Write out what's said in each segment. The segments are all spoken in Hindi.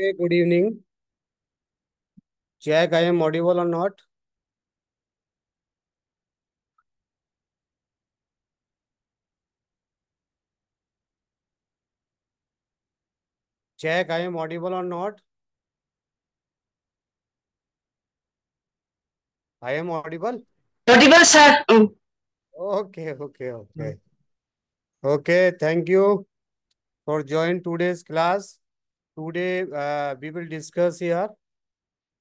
Okay, good evening. Check I am audible or not. Check I am audible or not. I am audible. Audible, sir. Okay, okay, okay. Okay, thank you for joining today's class. Today we will discuss यार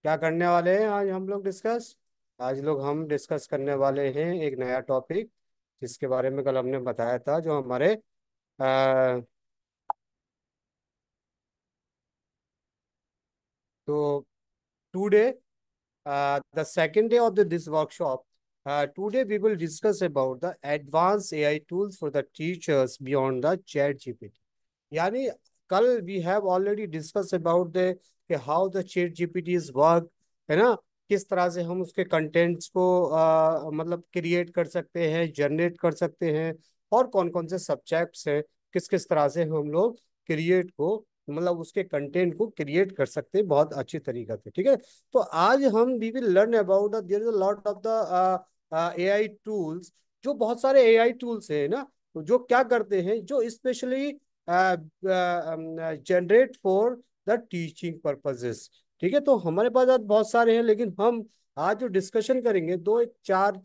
क्या करने वाले हैं आज हम लोग डिस्कस आज लोग हम डिस्कस करने वाले हैं एक नया टॉपिक जिसके बारे में कल हमने बताया था जो हमारे आ, uh, तो today the second day of this workshop today we will discuss about the advance AI tools for the teachers beyond the chat GPT यानी कल we have already discuss about the कि how the chat GPT is work है ना किस तरह से हम उसके कंटेंट्स को आ, मतलब क्रिएट कर सकते हैं जनरेट कर सकते हैं और कौन कौन से सब्जेक्ट्स हैं किस किस तरह से हम लोग क्रिएट को मतलब उसके कंटेंट को क्रिएट कर सकते हैं बहुत अच्छी तरीका से ठीक है तो आज हम we will learn about there is a lot of the A I tools जो बहुत सारे ए आई टूल्स हैं ना जो क्या करते हैं जो specially generate for the teaching purposes ठीक है तो हमारे पास आज बहुत सारे हैं लेकिन हम आज जो डिस्कशन करेंगे दो एक चार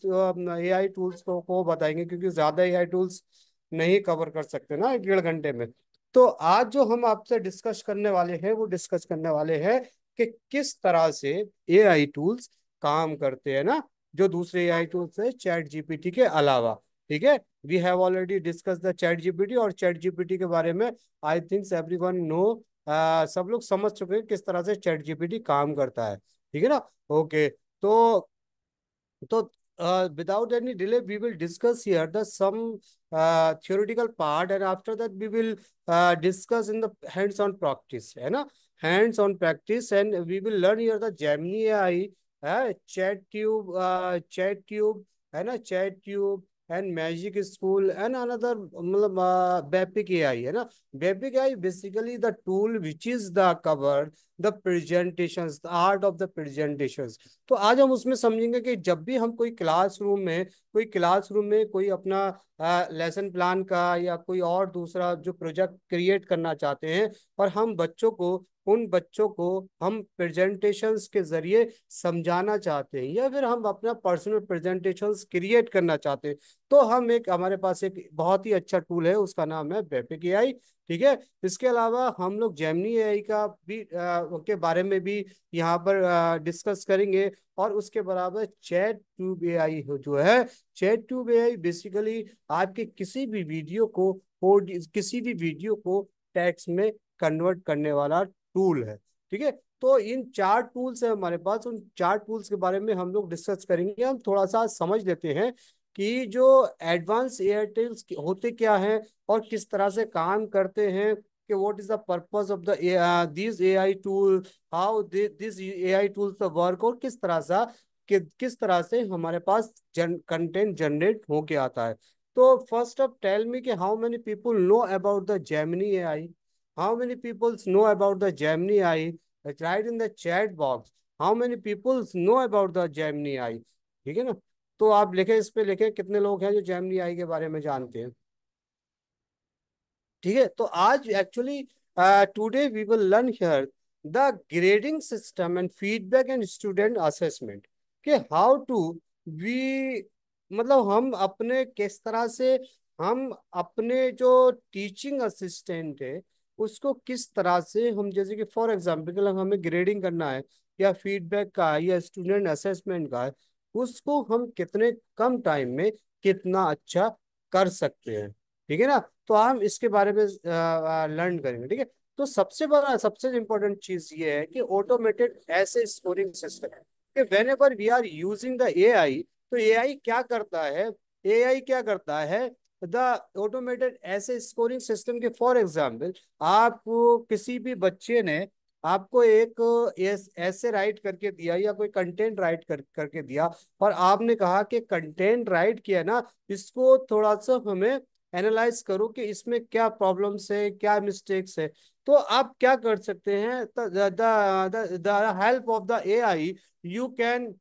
ए आई टूल्स को, को बताएंगे क्योंकि ज्यादा ए आई टूल्स नहीं कवर कर सकते ना एक डेढ़ घंटे में तो आज जो हम आपसे डिस्कस करने वाले हैं वो डिस्कस करने वाले हैं कि किस तरह से ए आई टूल्स काम करते हैं ना जो दूसरे ए आई टूल्स है चैट जीपीटी के अलावा ठीक है we have already discuss the chat GPT और चैट जीपीटी के बारे में I think everyone know सब लोग समझ चुके हैं किस तरह से चैट जीपीटी काम करता है ठीक है ना ओके तो तो without any delay we will discuss here the some theoretical part and after that we will discuss in the hands on practice है ना hands on practice and we will learn your the Gemini AI chat tube chat tube है ना chat tube and magic school and another मतलब बेपिक ए आई है ना बेपिक AI basically the tool which is the cover the presentation the art of the presentation तो आज हम उसमें समझेंगे कि जब भी हम कोई क्लास रूम में कोई क्लास रूम में कोई अपना लेसन प्लान का या कोई और दूसरा जो प्रोजेक्ट क्रिएट करना चाहते हैं और हम बच्चों को उन बच्चों को हम प्रेजेंटेशंस के जरिए समझाना चाहते हैं या फिर हम अपना पर्सनल प्रेजेंटेशंस क्रिएट करना चाहते हैं तो हम एक हमारे पास एक बहुत ही अच्छा टूल है उसका नाम है बेपिक ए ठीक है इसके अलावा हम लोग जेमनी ए का भी आ, के बारे में भी यहाँ पर आ, डिस्कस करेंगे और उसके बराबर चैट ट्यूब ए जो है चैट ट्यूब ए बेसिकली आपके किसी भी वीडियो को किसी भी वीडियो को टैक्स में कन्वर्ट करने वाला टूल है ठीक है तो इन चार टूल्स है हमारे पास उन चार टूल्स के बारे में हम लोग डिस्कस करेंगे हम थोड़ा सा समझ लेते हैं कि जो एडवांस एयरटेल्स होते क्या हैं और किस तरह से काम करते हैं कि what is the purpose of the this AI tool how this AI tools tool work और किस तरह सा कि, किस तरह से हमारे पास जन कंटेंट जनरेट होके आता है तो फर्स्ट ऑफ टेल मी कि how many people know about the Gemini AI How many people know about the Gemini AI? Write in the chat box. How many people know about the Gemini AI? ठीक है ना तो आप लिखे इस पे लिखे कितने लोग हैं जो जैमनी आई के बारे में जानते हैं ठीक है तो आज actually today we will learn here the grading system and feedback and student assessment कि हाउ टू वी मतलब हम अपने किस तरह से हम अपने जो टीचिंग असिस्टेंट है उसको किस तरह से हम जैसे कि फॉर एग्जाम्पल हमें ग्रेडिंग करना है या फीडबैक का है या स्टूडेंट असेसमेंट का है उसको हम कितने कम टाइम में कितना अच्छा कर सकते हैं ठीक है ना तो हम इसके बारे में लर्न करेंगे ठीक है तो सबसे बड़ा सबसे इम्पोर्टेंट चीज ये है कि ऑटोमेटेड ऐसे स्कोरिंग सिस्टम कि whenever we are using the A तो ए क्या करता है ए क्या करता है the automated essay scoring system के फॉर एग्जाम्पल आप किसी भी बच्चे ने आपको एक ऐसे राइट करके दिया या कोई कंटेंट राइट कर करके दिया और आपने कहा कि कंटेंट राइट किया ना इसको थोड़ा सा हमें एनालाइज करो कि इसमें क्या प्रॉब्लम्स है क्या मिस्टेक्स है तो आप क्या कर सकते हैं the help of the AI you can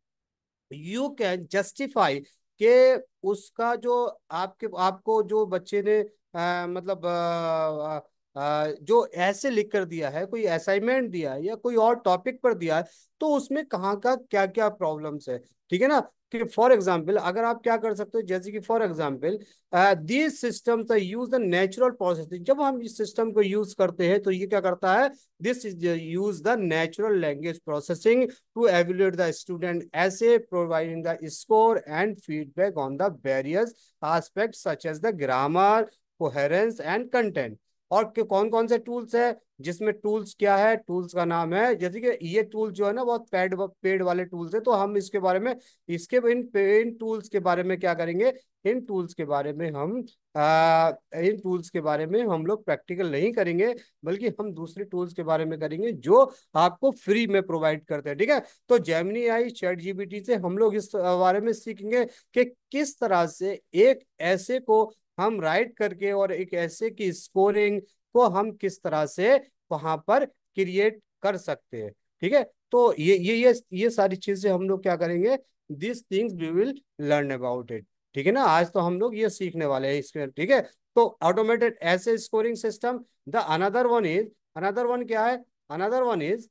you can justify कि उसका जो आपके आपको जो बच्चे ने आ, मतलब आ, जो ऐसे लिख कर दिया है कोई असाइनमेंट दिया है या कोई और टॉपिक पर दिया है तो उसमें कहाँ का क्या क्या प्रॉब्लम्स है ठीक है ना कि फॉर एग्जाम्पल अगर आप क्या कर सकते हो जैसे कि for example system systems use the natural processing जब हम इस सिस्टम को यूज करते हैं तो ये क्या करता है this is use the natural language processing to evaluate the student essay providing the score and feedback on the various aspect such as the grammar coherence and content और कौन कौन से टूल्स है जिसमें टूल्स क्या है टूल्स का नाम है जैसे कि ये टूल जो है ना बहुत पेड पेड वाले टूल्स है तो हम इसके बारे में इसके इन इन टूल्स के बारे में क्या करेंगे इन टूल्स के बारे में हम आ, इन टूल्स के बारे में हम लोग प्रैक्टिकल नहीं करेंगे बल्कि हम दूसरे टूल्स के बारे में करेंगे जो आपको फ्री में प्रोवाइड करते हैं ठीक है तो जेमिनी आई चैट जीबीटी से हम लोग इस बारे में सीखेंगे कि किस तरह से एक ऐसे को हम राइट करके और एक ऐसे की स्कोरिंग को हम किस तरह से वहां पर क्रिएट कर सकते हैं ठीक है तो ये ये ये ये सारी चीजें हम लोग क्या करेंगे this things we will learn about it ठीक है ना आज तो हम लोग ये सीखने वाले हैं इसके ठीक है तो automated essay scoring system the another one is another one क्या है another one is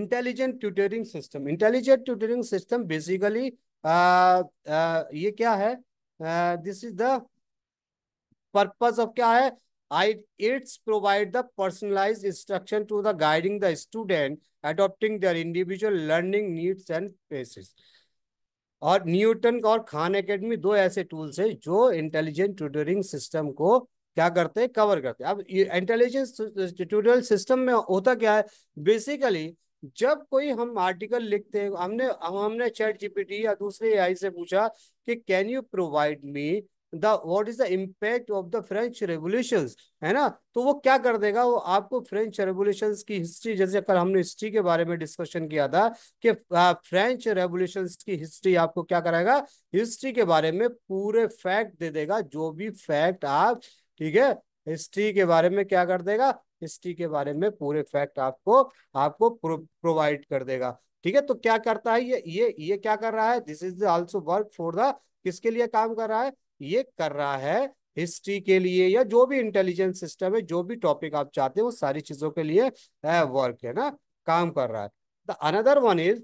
intelligent tutoring system intelligent tutoring system basically ये क्या है this is the purpose of क्या है I, it's provide the personalized instruction to the guiding the student adopting their individual learning needs and paces. और न्यूटन और खान एकेडमी दो ऐसे टूल्स हैं जो इंटेलिजेंट ट्यूटरिंग सिस्टम को क्या करते हैं कवर करते हैं अब इंटेलिजेंस ट्यूटोरियल सिस्टम में होता क्या है बेसिकली जब कोई हम आर्टिकल लिखते हैं हमने हमने चैट जीपीटी या दूसरे एआई से पूछा कि can you provide me the what is the impact of the French revolution है ना तो वो क्या कर देगा वो आपको फ्रेंच रेवोल्यूशन की हिस्ट्री जैसे कल हमने हिस्ट्री के बारे में डिस्कशन किया था कि फ्रेंच रेवोल्यूशन की हिस्ट्री आपको क्या करेगा हिस्ट्री के बारे में पूरे फैक्ट दे देगा जो भी फैक्ट आप ठीक है हिस्ट्री के बारे में क्या कर देगा हिस्ट्री के बारे में पूरे फैक्ट आपको आपको प्रोवाइड कर देगा ठीक है तो क्या करता है ये ये ये क्या कर रहा है this is also work for the किसके लिए काम कर रहा है ये कर रहा है हिस्ट्री के लिए या जो भी इंटेलिजेंस सिस्टम है जो भी टॉपिक आप चाहते हैं वो सारी चीजों के लिए वर्क है ना काम कर रहा है the another one is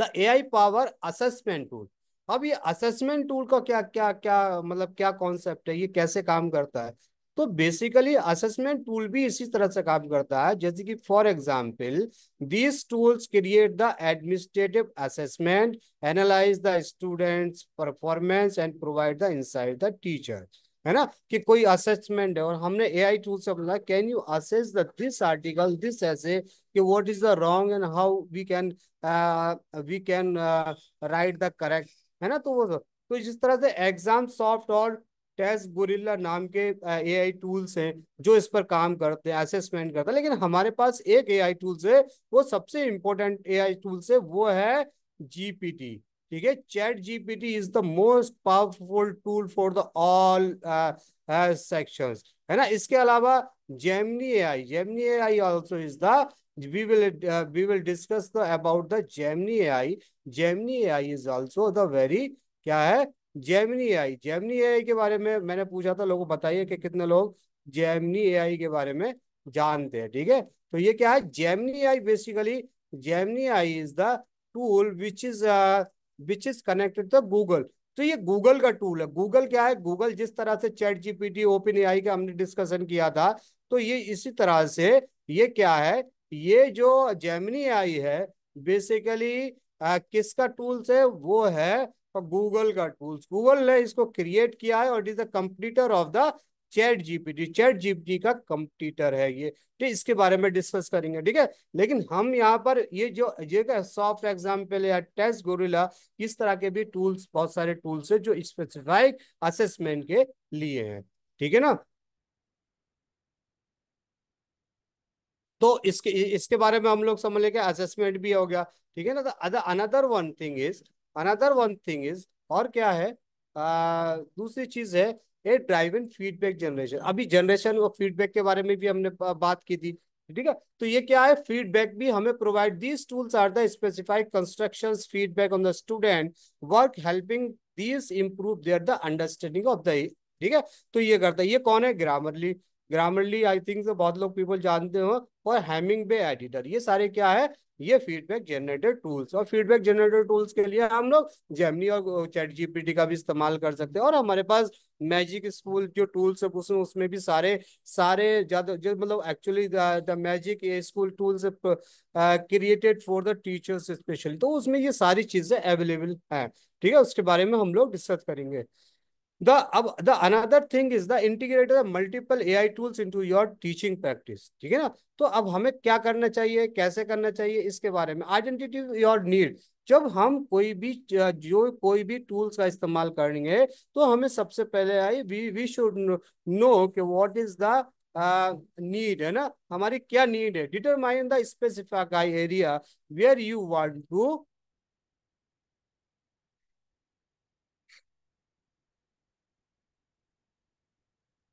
the A I power assessment tool अब ये असेसमेंट टूल का क्या क्या क्या मतलब क्या कॉन्सेप्ट है ये कैसे काम करता है तो बेसिकली असेसमेंट टूल भी इसी तरह से काम करता है जैसे कि for example these tools create the administrative assessment analyse the students performance and provide the inside the teacher है ना कि कोई असेसमेंट है और हमने ए आई टूल से बोला can you assess the this article this essay कि what is the wrong and how we can we can write the correct है ना तो वो तो जिस तरह से एग्जाम सॉफ्ट और टेस्ट गोरिल्ला नाम के एआई टूल्स हैं जो इस पर काम करते हैं असेसमेंट करते हैं लेकिन हमारे पास एक एआई टूल्स है वो सबसे इम्पोर्टेंट एआई टूल्स है वो है जीपीटी ठीक है chat GPT is the most powerful tool for the all sections है ना इसके अलावा Gemini AI Gemini AI also is the we will uh, we will discuss the about the Gemini AI. Gemini AI is also the very क्या है आई एआई ए एआई के बारे में मैंने पूछा था लोगों को बताइए कि कितने लोग ए एआई के बारे में जानते हैं ठीक है तो ये क्या है Gemini AI basically Gemini AI is the tool which is which is connected to Google तो ये गूगल का टूल है गूगल क्या है गूगल जिस तरह से चैट जीपीटी ओपन एआई का हमने डिस्कशन किया था तो ये इसी तरह से ये क्या है ये जो जेमिनी आई है बेसिकली uh, किसका टूल्स है वो है फॉर गूगल का टूल्स गूगल ने इसको क्रिएट किया है और it is the computer of the chat GPT chat GPT का कंप्यूटर है ये ठीक इसके बारे में डिस्कस करेंगे ठीक है लेकिन हम यहाँ पर ये जो ये सॉफ्ट एग्जाम्पल या टेस्ट गोरिला इस तरह के भी टूल्स बहुत सारे टूल्स है जो स्पेसिफाइक असेसमेंट के लिए हैं ठीक है ना तो इसके इसके बारे में हम लोग समझ लेंगे असेसमेंट भी हो गया ठीक है ना तो another one thing is another one thing is और क्या है आ, दूसरी चीज है A driven feedback generation अभी जनरेशन और फीडबैक के बारे में भी हमने बात की थी ठीक है तो ये क्या है फीडबैक भी हमें provide these tools are the specified construction feedback on the student work helping these improve their the understanding of the ठीक है तो ये करता है ये कौन है ग्रामरली ग्रामरली आई थिंक तो बहुत लोग पीपल जानते हो और हैमिंग बे एडिटर ये सारे क्या है ये फीडबैक जनरेटेड टूल्स और फीडबैक जनरेटेड टूल्स के लिए हम लोग जेमनी और चैट जीपीटी का भी इस्तेमाल कर सकते हैं और हमारे पास मैजिक स्कूल जो टूल्स है उसमें उसमें भी सारे सारे ज्यादा जो मतलब actually the magic school tools created for the teachers specially तो उसमें ये सारी चीजें अवेलेबल हैं ठीक है उसके बारे में हम लोग डिस्कस करेंगे The, uh, the another thing is the integrated multiple AI tools into your teaching practice. ठीक है ना तो अब हमें क्या करना चाहिए कैसे करना चाहिए इसके बारे में आइडेंटिटी योर नीड जब हम कोई भी जो कोई भी टूल्स का इस्तेमाल करेंगे तो हमें सबसे पहले I we we should know कि व्हाट इज द नीड है ना हमारी क्या नीड है determine the specify area where you want to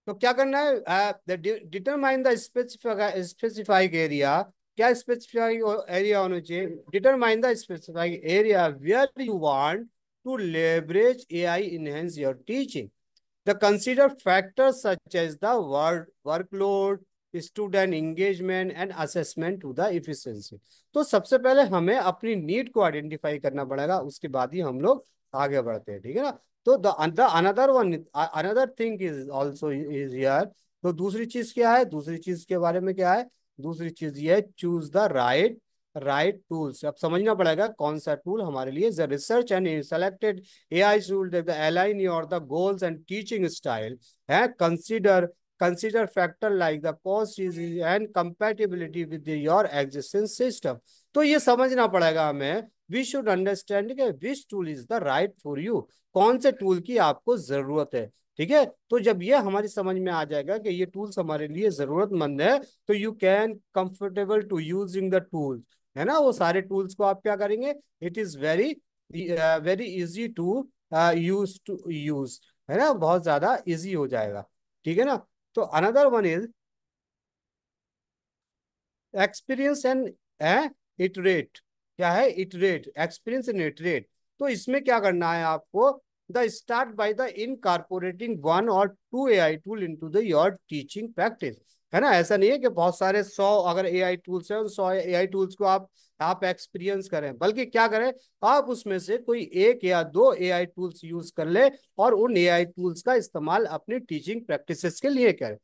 तो क्या करना है डिटरमाइन द स्पेसिफाइक एरिया क्या स्पेसिफाइक एरिया होना चाहिए determine the specific area where you want to leverage AI enhance your teaching the consider factors such as the word workload student engagement and assessment to the efficiency तो सबसे पहले हमें अपनी नीड को आइडेंटिफाई करना पड़ेगा उसके बाद ही हम लोग आगे बढ़ते हैं ठीक है ना तो another one another thing is also is यर तो दूसरी चीज क्या है दूसरी चीज के बारे में क्या है दूसरी चीज ये है choose the right right tools अब समझना पड़ेगा कौन सा टूल हमारे लिए research and selected A I tool align your the goals and teaching style है consider consider factor like the cost is and compatibility with your existing system तो ये समझना पड़ेगा हमें we should understand which tool is the right for you कौन से टूल की आपको जरूरत है ठीक है तो जब ये हमारी समझ में आ जाएगा कि ये टूल्स हमारे लिए जरूरतमंद है तो you can comfortable to using the tools है ना वो सारे टूल्स को आप क्या करेंगे it is very very easy to use to use है ना बहुत ज्यादा इजी हो जाएगा ठीक है ना तो another one is experience and iterate क्या है इटरेट एक्सपीरियंस इन इटरेट तो इसमें क्या करना है आपको the start by the incorporating one और two A I tool into your teaching practice है ना ऐसा नहीं है कि बहुत सारे सौ अगर ए आई टूल्स हैं उन सौ ए आई टूल्स को आप आप एक्सपीरियंस करें बल्कि क्या करें आप उसमें से कोई एक या दो ए आई टूल्स यूज कर ले और उन ए आई टूल्स का इस्तेमाल अपनी टीचिंग प्रैक्टिस के लिए करें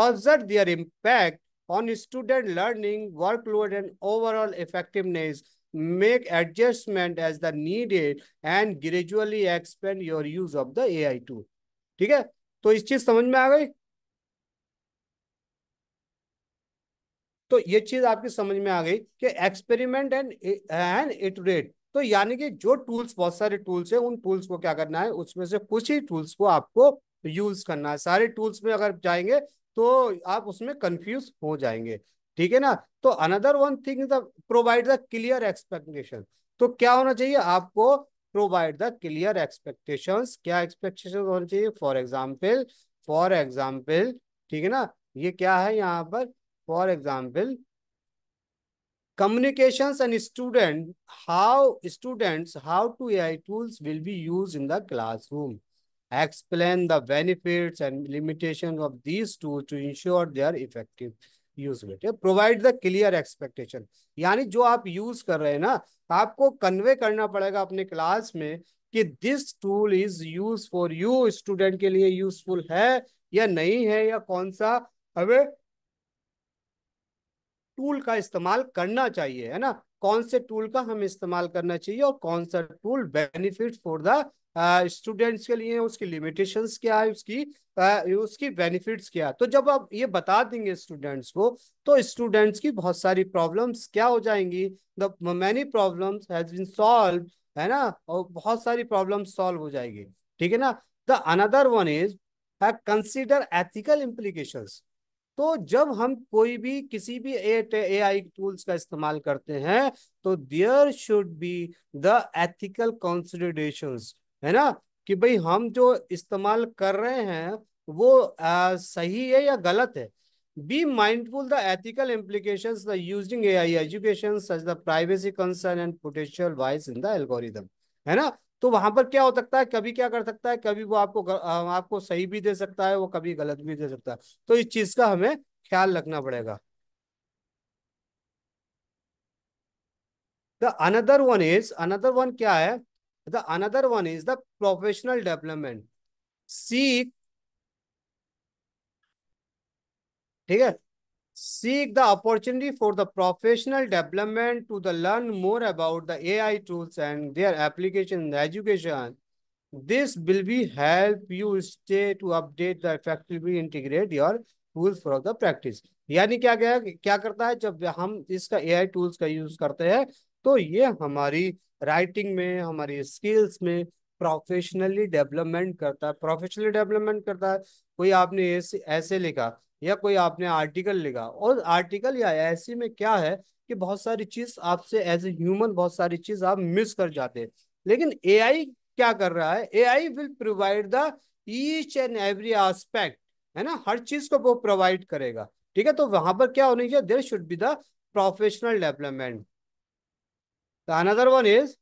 observe their impact on student learning, workload, and overall effectiveness. Make adjustment as the needed and gradually expand your use of the AI tool. theek hai to is cheez samajh mein aa gayi तो ये चीज आपकी समझ में आ गई कि एक्सपेरिमेंट एंड एंड इटरेट तो यानी कि जो टूल्स बहुत सारे टूल्स है उन टूल्स को क्या करना है उसमें से कुछ ही टूल्स को आपको यूज करना है सारे टूल्स में अगर जाएंगे तो आप उसमें कंफ्यूज हो जाएंगे ठीक है ना तो another one thing the provide the clear expectation तो क्या होना चाहिए आपको प्रोवाइड द क्लियर एक्सपेक्टेशन क्या एक्सपेक्टेशन होना चाहिए फॉर एग्जाम्पल फॉर एग्जाम्पल ठीक है ना ये क्या है यहाँ पर for example communications and student how students how to ai will be use in the classroom explain the benefits and limitations of these tools to ensure their effective usability provide the clear expectation यानी जो आप यूज कर रहे हैं ना आपको कन्वे करना पड़ेगा अपने क्लास में कि this tool is use for you student के लिए यूजफुल है या नहीं है या कौन सा हमें टूल का इस्तेमाल करना चाहिए है ना कौन से टूल का हमें इस्तेमाल करना चाहिए और कौन सा tool benefit for the students के लिए उसकी लिमिटेशंस क्या है उसकी आ, उसकी बेनिफिट्स क्या है तो जब आप ये बता देंगे स्टूडेंट्स को तो स्टूडेंट्स की बहुत सारी प्रॉब्लम्स क्या हो जाएंगी the many problem has solve है ना और बहुत सारी प्रॉब्लम सॉल्व हो जाएगी ठीक है ना the another one is consider ethical implications तो जब हम कोई भी किसी भी ए आई टूल्स का इस्तेमाल करते हैं तो there should be the ethical consideration है ना कि भाई हम जो इस्तेमाल कर रहे हैं वो आ, सही है या गलत है be mindful the ethical implication the using A I education such the privacy concern and potential bias in the algorithm है ना तो वहां पर क्या हो सकता है कभी क्या कर सकता है कभी वो आपको आपको सही भी दे सकता है वो कभी गलत भी दे सकता है तो इस चीज का हमें ख्याल रखना पड़ेगा the another one is another one क्या है the another one is the professional development सीख ठीक है seek the opportunity for the professional development to the learn more about the AI tools and their application in the education. This will be help you stay to update the effectively integrate your tools for the practice. यानी क्या क्या क्या करता है जब हम इसका AI tools का यूज करते हैं तो ये हमारी राइटिंग में हमारी स्किल्स में प्रोफेशनली डेवलपमेंट करता है प्रोफेशनली डेवलपमेंट करता है कोई आपने ऐसे ऐसे लिखा या कोई आपने आर्टिकल लिखा और आर्टिकल या ऐसी में क्या है कि बहुत सारी चीज आपसे एज ए ह्यूमन बहुत सारी चीज आप मिस कर जाते हैं लेकिन ए क्या कर रहा है a will provide the each and every aspect है ना हर चीज को वो प्रोवाइड करेगा ठीक है तो वहां पर क्या होनी चाहिए there should be the professional development another one is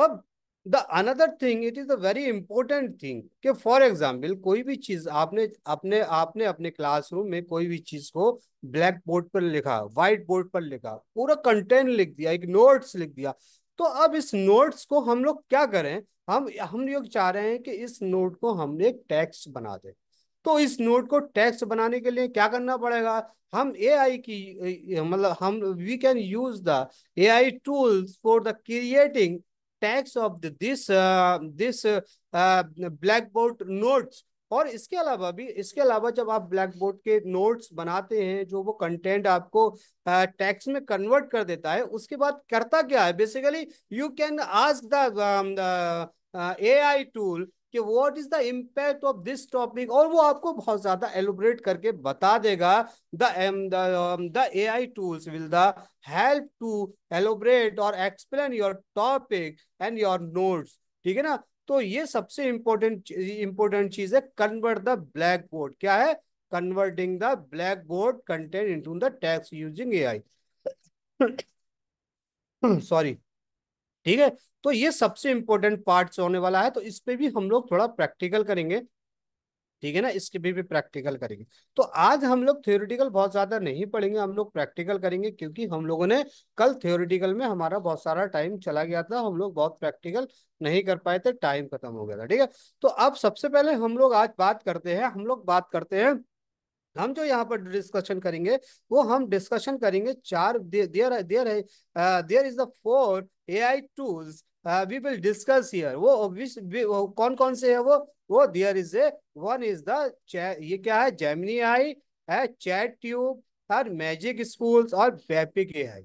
अब the another thing it is a very important thing कि फॉर एग्जाम्पल कोई भी चीज आपने अपने आपने अपने क्लासरूम में कोई भी चीज को ब्लैक बोर्ड पर लिखा व्हाइट बोर्ड पर लिखा पूरा कंटेंट लिख दिया एक नोट्स लिख दिया तो अब इस नोट्स को हम लोग क्या करें हम हम लोग चाह रहे हैं कि इस नोट को हम एक टेक्स्ट बना दें तो इस नोट को टेक्स्ट बनाने के लिए क्या करना पड़ेगा हम एआई की मतलब हम we can use the AI tools for the creating text of this this blackboard notes और इसके अलावा भी इसके अलावा जब आप ब्लैक बोर्ड के नोट्स बनाते हैं जो वो कंटेंट आपको टैक्स uh, में कन्वर्ट कर देता है उसके बाद करता क्या है basically you can ask the A I tool कि what is the impact of this topic और वो आपको बहुत ज्यादा एलोबरेट करके बता देगा the A I tools will the help to elaborate और explain your topic and your notes ठीक है ना तो ये सबसे इंपॉर्टेंट इंपॉर्टेंट चीज है कन्वर्ट द ब्लैक बोर्ड क्या है converting the blackboard content to the text using A I sorry ठीक है तो ये सबसे इंपॉर्टेंट पार्ट होने वाला है तो इस पर भी हम लोग थोड़ा प्रैक्टिकल करेंगे ठीक है ना इसके भी, भी प्रैक्टिकल करेंगे तो आज हम लोग थियोरिटिकल बहुत ज्यादा नहीं पढ़ेंगे हम लोग प्रैक्टिकल करेंगे क्योंकि हम लोगों ने कल थियोरिटिकल में हमारा बहुत सारा टाइम चला गया था हम लोग बहुत प्रैक्टिकल नहीं कर पाए थे टाइम खत्म हो गया था ठीक है तो अब सबसे पहले हम लोग आज बात करते हैं हम लोग बात करते हैं हम जो यहाँ पर डिस्कशन करेंगे वो हम डिस्कशन करेंगे चार there there there is the four AI tools uh, we will discuss here. वो विच कौन कौन से है वो वो there is a one is the ये क्या है जेमिनी आई है चैट ट्यूब और मैजिक स्कूल्स और वेपिक ए आई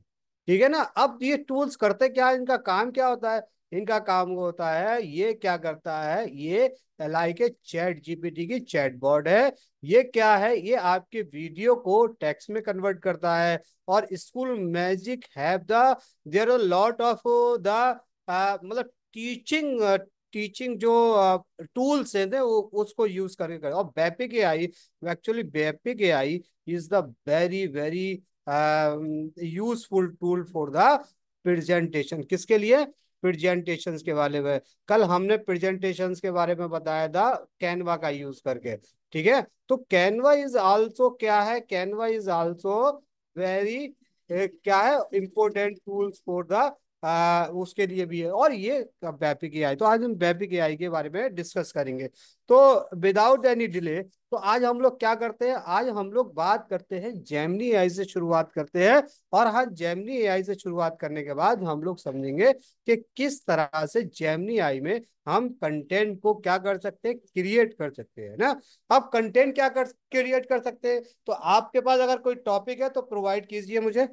ठीक है ना अब ये टूल्स करते क्या है इनका काम क्या होता है इनका काम होता है ये क्या करता है ये एल आई के चैट जीपीटी की चैट बोर्ड है ये क्या है ये आपके वीडियो को टेक्स्ट में कन्वर्ट करता है और school magic have the are lot of the मतलब टीचिंग टीचिंग जो टूल्स हैं वो उसको यूज करके का और Wepik A I actually Wepik A I is the very very useful tool for the presentation किसके लिए प्रेजेंटेशंस के बारे में कल हमने प्रेजेंटेशंस के बारे में बताया था कैनवा का यूज करके ठीक है तो कैनवा इज आल्सो क्या है कैनवा इज आल्सो वेरी क्या है important tools for the ah, उसके लिए भी है और ये वैपिक ए तो आज हम बैपिक ए आई के बारे में डिस्कस करेंगे तो विदाउट एनी डिले तो आज हम लोग क्या करते हैं आज हम लोग बात करते हैं जैमनी ए से शुरुआत करते हैं और हाँ जैमनी ए से शुरुआत करने के बाद हम लोग समझेंगे कि किस तरह से जैमनी आई में हम कंटेंट को क्या कर सकते हैं क्रिएट कर सकते हैं ना अब कंटेंट क्या कर क्रिएट कर सकते हैं तो आपके पास अगर कोई टॉपिक है तो प्रोवाइड कीजिए मुझे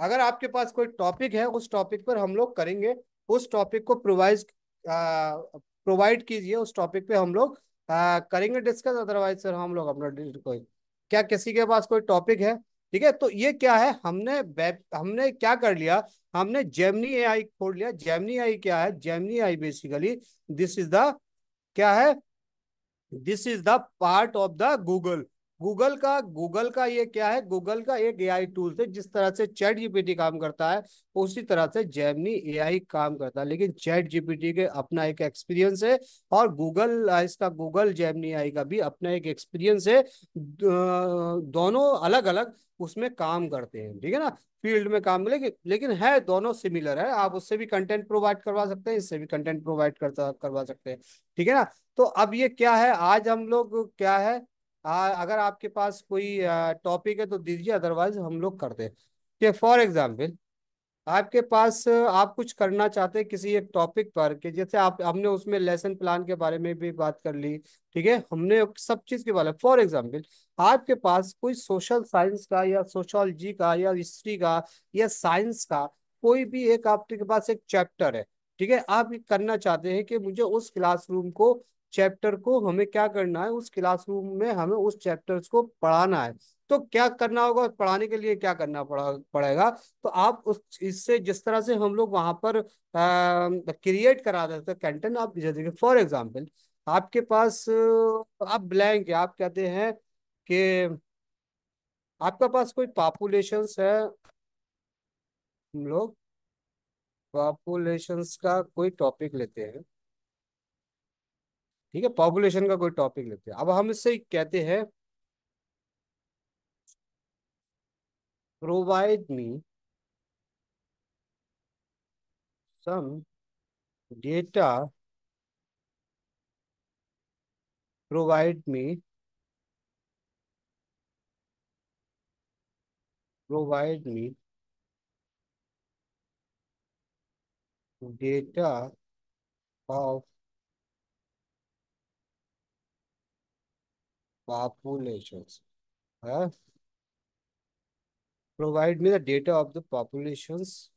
अगर आपके पास कोई टॉपिक है उस टॉपिक पर हम लोग करेंगे उस टॉपिक को प्रोवाइज प्रोवाइड कीजिए उस टॉपिक पे हम लोग आ, करेंगे डिस्कस अदरवाइज सर हम लोग अपना कोई क्या किसी के पास कोई टॉपिक है ठीक है तो ये क्या है हमने वेब हमने क्या कर लिया हमने जेमनी ए आई खोल लिया जेमनी आई क्या है Gemini AI basically this is the क्या है this is the part of the Google Google का गूगल का ये क्या है गूगल का एक एआई टूल से जिस तरह से चैट जीपीटी काम करता है उसी तरह से जैमनी एआई काम करता है लेकिन चैट जीपीटी के अपना एक एक्सपीरियंस है और गूगल इसका गूगल जैमनी एआई का भी अपना एक एक्सपीरियंस है दोनों अलग अलग उसमें काम करते हैं ठीक है ना फील्ड में काम लेकिन लेकिन है दोनों सिमिलर है आप उससे भी कंटेंट प्रोवाइड करवा सकते हैं इससे भी कंटेंट प्रोवाइड करता करवा सकते हैं ठीक है ना तो अब ये क्या है आज हम लोग क्या है आ, अगर आपके पास कोई टॉपिक है तो दीजिए अदरवाइज हम लोग करते हैं कि फॉर एग्जाम्पल आपके पास आप कुछ करना चाहते हैं किसी एक टॉपिक पर कि जैसे आप हमने उसमें लेसन प्लान के बारे में भी बात कर ली ठीक है हमने सब चीज़ के बारे में फॉर एग्जांपल आपके पास कोई सोशल साइंस का या सोशोलॉजी का या हिस्ट्री का या साइंस का कोई भी एक आपके पास एक चैप्टर है ठीक है आप करना चाहते हैं कि मुझे उस क्लासरूम को चैप्टर को हमें क्या करना है उस क्लासरूम में हमें उस चैप्टर्स को पढ़ाना है तो क्या करना होगा पढ़ाने के लिए क्या करना पड़ा पड़ेगा तो आप उस इससे जिस तरह से हम लोग वहां पर क्रिएट करा देते कंटेंट आप जैसे फॉर एग्जाम्पल आपके पास आप ब्लैंक है आप कहते हैं कि आपका पास कोई पॉपुलेशन है हम लोग पॉपुलेशन का कोई टॉपिक लेते हैं ठीक है पॉपुलेशन का कोई टॉपिक लेते हैं अब हम इससे कहते हैं provide me some data provide me provide me data of populations. Provide me the data of the populations.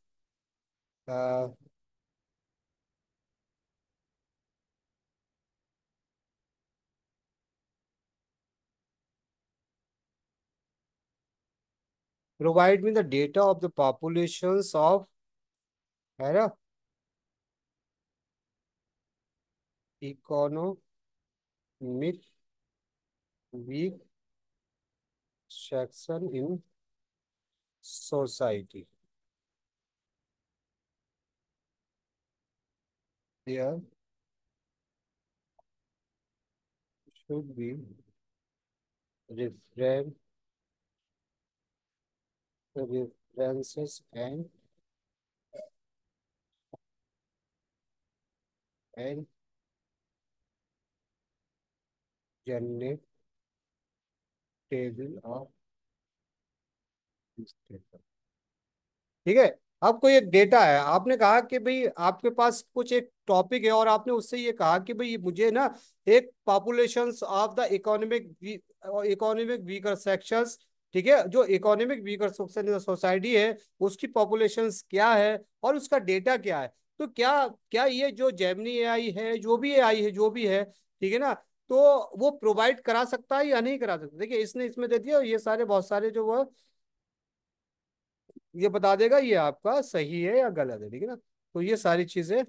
Uh, provide me the data of the populations of era economic weak section in society. There should be refrain references and and generate table हाँ। ऑफ ठीक है आपको एक डेटा है आपने कहा कि भाई आपके पास कुछ एक टॉपिक है और आपने उससे ये कहा कि भाई मुझे ना एक population of the economic economic weaker sections ठीक है जो इकोनॉमिक वीकर सोसाइटी है उसकी पॉपुलेशन क्या है और उसका डेटा क्या है तो क्या क्या ये जो जेमनी आई है जो भी आई है जो भी है ठीक है ना तो वो प्रोवाइड करा सकता है या नहीं करा सकता देखिए इसने इसमें दे दिया और ये सारे बहुत सारे जो वो ये बता देगा ये आपका सही है या गलत है ठीक है ना तो ये सारी चीजें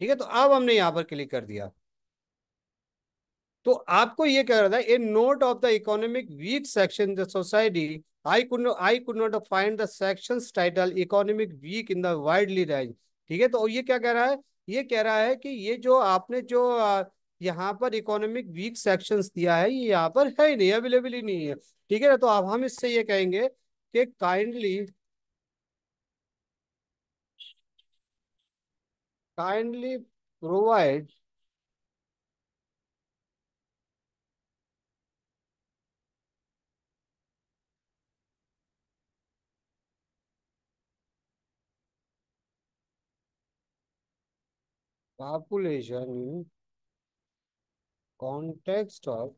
ठीक है तो अब हमने यहां पर क्लिक कर दिया तो आपको ये कह रहा था a note of the economic week section the society I could I I not find the section title economic week in the widely range ठीक है तो ये क्या कह रहा है ये कह रहा है कि ये जो आपने जो यहाँ पर इकोनॉमिक वीक सेक्शंस दिया है ये यहाँ पर है ही नहीं अवेलेबल ही नहीं है ठीक है ना तो अब हम इससे ये कहेंगे कि kindly kindly provide population in context of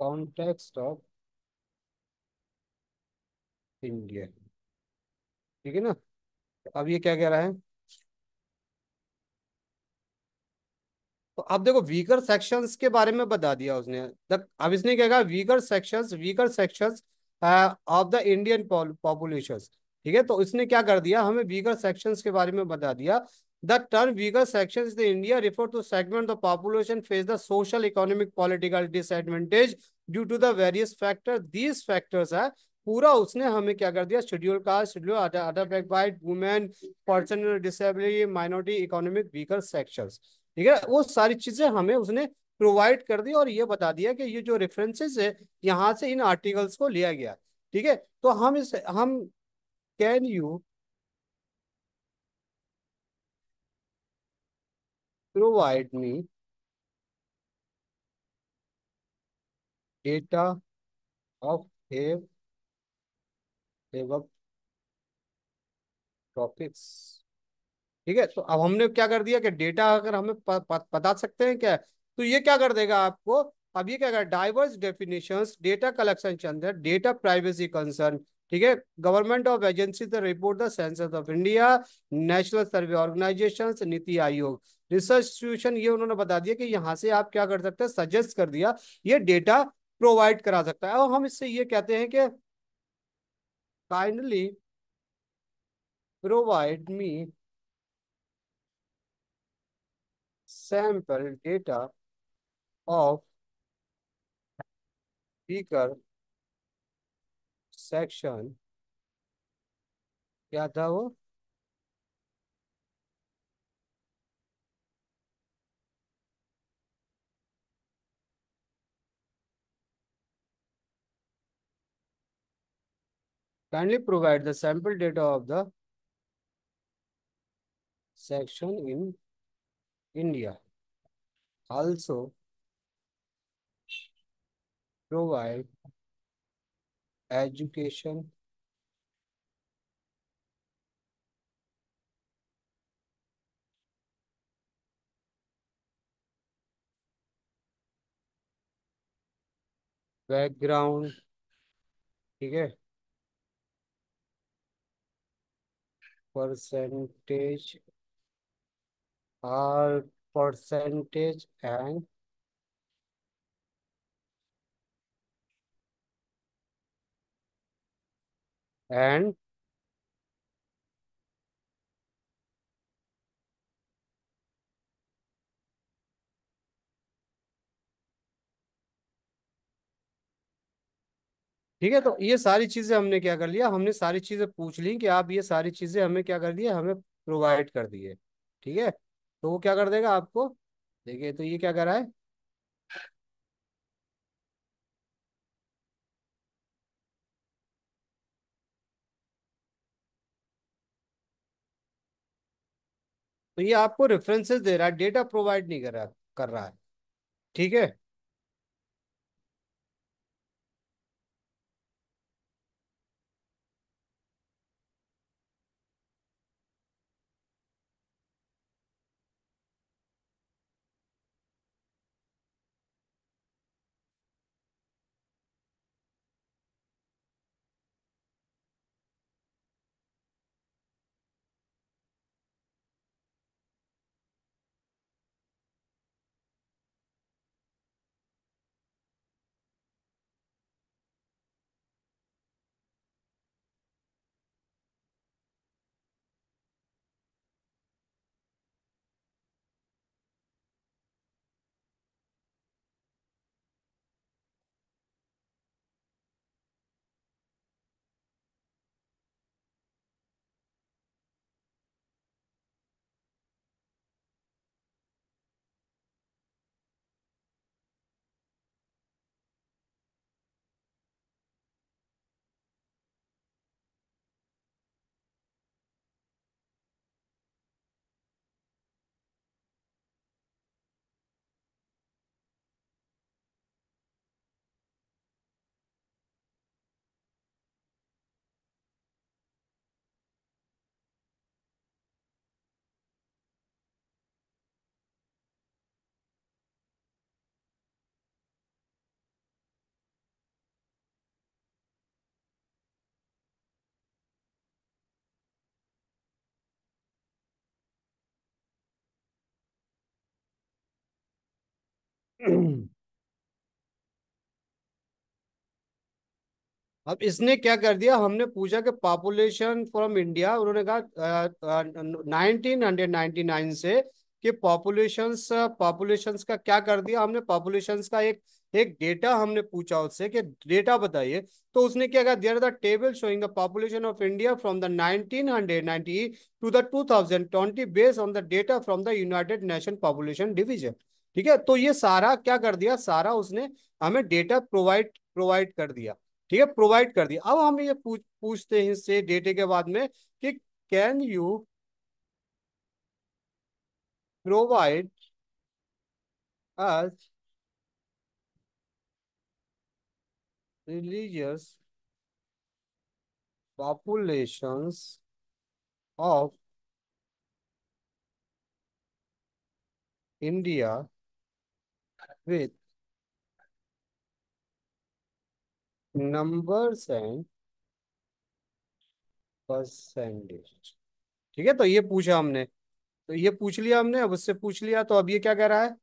context of India ठीक है ना अब ये क्या कह रहा है तो अब देखो वीकर सेक्शंस के बारे में बता दिया उसने अब इसने क्या कहा weaker sections weaker sections of the Indian population ठीक है तो इसने क्या कर दिया हमें वीगर सेक्शंस के बारे में बता दिया the term weaker section in India refer to segment the population face the social economic political disadvantage due to the various factor these factors है पूरा उसने हमें क्या कर दिया schedule caste schedule other women person disability minority economic weaker section ठीक है वो सारी चीजें हमें उसने प्रोवाइड कर दी और ये बता दिया कि ये जो रेफरेंसेस है यहाँ से इन आर्टिकल्स को लिया गया ठीक है तो हम इस हम can you provide me data of a DevOps topics ठीक है तो अब हमने क्या कर दिया कि डेटा अगर हमें बता सकते हैं क्या तो ये क्या कर देगा आपको अब ये क्या कर डाइवर्स डेफिनेशंस डेटा कलेक्शन के अंदर डेटा प्राइवेसी कंसर्न ठीक है government of agency the report the census of India national survey organisation NITI Aayog research institution ये उन्होंने बता दिया कि यहाँ से आप क्या कर सकते हैं सजेस्ट कर दिया ये डेटा प्रोवाइड करा सकता है और हम इससे ये कहते हैं कि kindly provide me sample data of speaker section क्या था वो kindly provide the sample data of the section in India. Also provide education background ठीक है percentage are percentage and and ठीक है तो ये सारी चीजें हमने क्या कर लिया हमने सारी चीजें पूछ ली कि आप ये सारी चीजें हमें क्या कर दिए हमें प्रोवाइड कर दिए ठीक है तो वो क्या कर देगा आपको देखिए तो ये क्या कर रहा है तो ये आपको रेफरेंसेस दे रहा है डेटा प्रोवाइड नहीं कर रहा कर रहा है ठीक है अब इसने क्या कर दिया हमने पूछा कि पॉपुलेशन फ्रॉम इंडिया उन्होंने कहा नाइनटीन हंड्रेड नाइनटी नाइन से कि पॉपुलेशंस पॉपुलेशंस का क्या कर दिया हमने पॉपुलेशंस का एक एक डेटा हमने पूछा उससे कि डेटा बताइए तो उसने क्या कहा there the table showing the population of India from the hundred ninety two the two thousand twenty based on the data from the United Nation population division ठीक है तो ये सारा क्या कर दिया सारा उसने हमें डेटा प्रोवाइड प्रोवाइड कर दिया ठीक है प्रोवाइड कर दिया अब हम ये पूछ पूछते हैं इससे डेटे के बाद में कि can you provide us religious populations of India with numbers and percentage ठीक है तो ये पूछा हमने तो ये पूछ लिया हमने अब उससे पूछ लिया तो अब ये क्या कह रहा है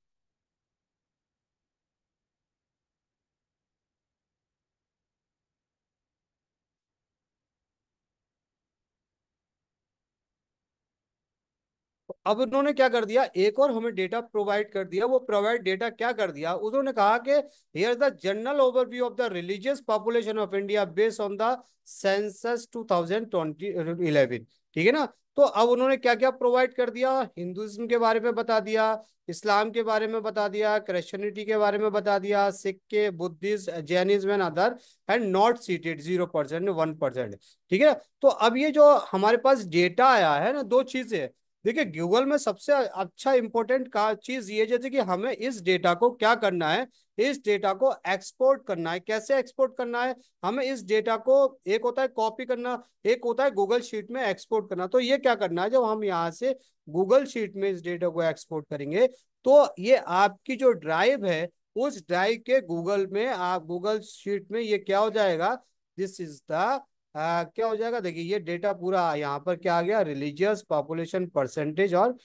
अब उन्होंने क्या कर दिया एक और हमें डेटा प्रोवाइड कर दिया वो प्रोवाइड डेटा क्या कर दिया उन्होंने कहा कि here the general overview of the religious population of India based on the census 2011 ठीक है ना तो अब उन्होंने क्या क्या प्रोवाइड कर दिया हिंदुज्म के बारे में बता दिया इस्लाम के बारे में बता दिया क्रिश्चियनिटी के बारे में बता दिया सिख के Buddhist Jainism and other and not stated zero percent one percent ठीक है तो अब ये जो हमारे पास डेटा आया है ना दो चीजें देखिए गूगल में सबसे अच्छा इम्पोर्टेंट का चीज ये जैसे कि हमें इस डेटा को क्या करना है इस डेटा को एक्सपोर्ट करना है कैसे एक्सपोर्ट करना है हमें इस डेटा को एक होता है कॉपी करना एक होता है गूगल शीट में एक्सपोर्ट करना तो ये क्या करना है जब हम यहाँ से गूगल शीट में इस डेटा को एक्सपोर्ट करेंगे तो ये आपकी जो ड्राइव है उस ड्राइव के गूगल में आप गूगल शीट में ये क्या हो जाएगा दिस इज द आ, हाँ, क्या हो जाएगा देखिए ये डेटा पूरा यहाँ पर क्या आ गया रिलीजियस पॉपुलेशन परसेंटेज और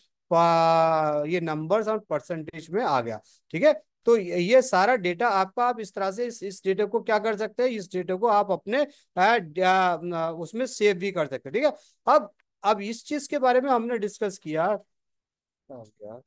ये नंबर्स और परसेंटेज में आ गया ठीक है तो ये सारा डेटा आपका आप इस तरह से इस, इस डेटा को क्या कर सकते हैं इस डेटा को आप अपने आ, आ, उसमें सेव भी कर सकते हैं ठीक है अब अब इस चीज के बारे में हमने डिस्कस किया ठीक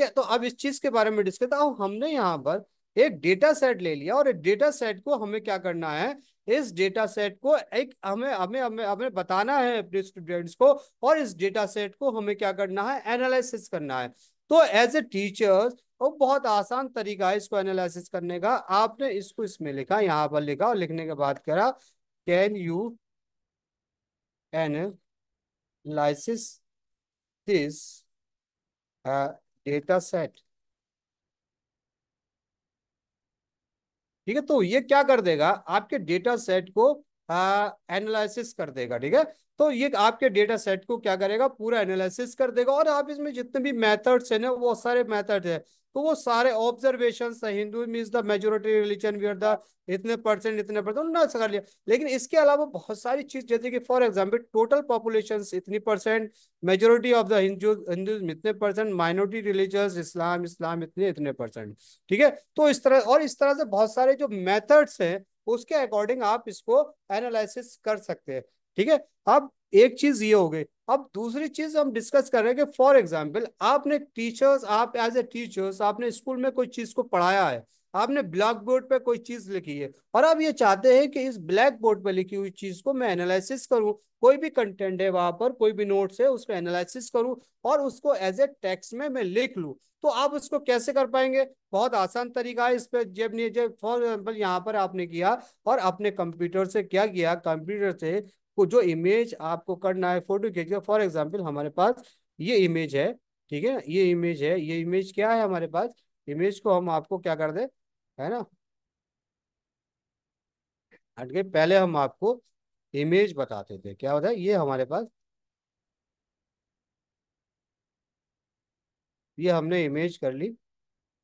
है तो अब इस चीज के बारे में डिस्कस अब तो हमने यहाँ पर एक डेटा सेट ले लिया और डेटा सेट को हमें क्या करना है इस डेटा सेट को एक हमें हमें हमें हमें बताना है अपने स्टूडेंट्स को और इस डेटा सेट को हमें क्या करना है एनालिसिस करना है तो एज ए टीचर्स वो बहुत आसान तरीका है इसको एनालिसिस करने का आपने इसको इसमें लिखा यहाँ पर लिखा और लिखने के बाद करा can you analysis this data set ठीक है तो ये क्या कर देगा आपके डेटा सेट को एनालिसिस कर देगा ठीक है तो ये आपके डेटा सेट को क्या करेगा पूरा एनालिसिस कर देगा और आप इसमें जितने भी मेथड्स हैं ना वो सारे मेथड है तो वो सारे observation Hindu mean the majority religion we are the इतने परसेंट इतने परसेंट ना कर लिया लेकिन इसके अलावा बहुत सारी चीज जैसे कि फॉर एग्जाम्पल टोटल पॉपुलेशन इतनी percent majority of the Hindu Hindu इतने percent minority religion Islam Islam इतने इतने परसेंट ठीक है तो इस तरह और इस तरह से बहुत सारे जो मैथड्स हैं उसके अकॉर्डिंग आप इसको एनालिसिस कर सकते हैं ठीक है अब एक चीज ये हो गई अब दूसरी चीज हम डिस्कस कर रहे हैं कि फॉर एग्जाम्पल आपने टीचर्स आप एज ए टीचर्स आपने स्कूल में कोई चीज को पढ़ाया है आपने ब्लैक बोर्ड पर कोई चीज लिखी है और आप ये चाहते हैं कि इस ब्लैक बोर्ड पर लिखी हुई चीज को मैं एनालिसिस करूं कोई भी कंटेंट है वहां पर कोई भी नोट्स है उसको एनालिसिस करूं और उसको एज ए टेक्स्ट में मैं लिख लूं तो आप उसको कैसे कर पाएंगे बहुत आसान तरीका है इस पर जब ने जब फॉर एग्जाम्पल यहाँ पर आपने किया और अपने कंप्यूटर से क्या किया कंप्यूटर से को जो इमेज आपको करना है फोटो खींच फॉर एग्जाम्पल हमारे पास ये इमेज है ठीक है ये इमेज है ये इमेज क्या है हमारे पास इमेज को हम आपको क्या कर दे है ना हट गए पहले हम आपको इमेज बताते थे क्या होता है ये हमारे पास ये हमने इमेज कर ली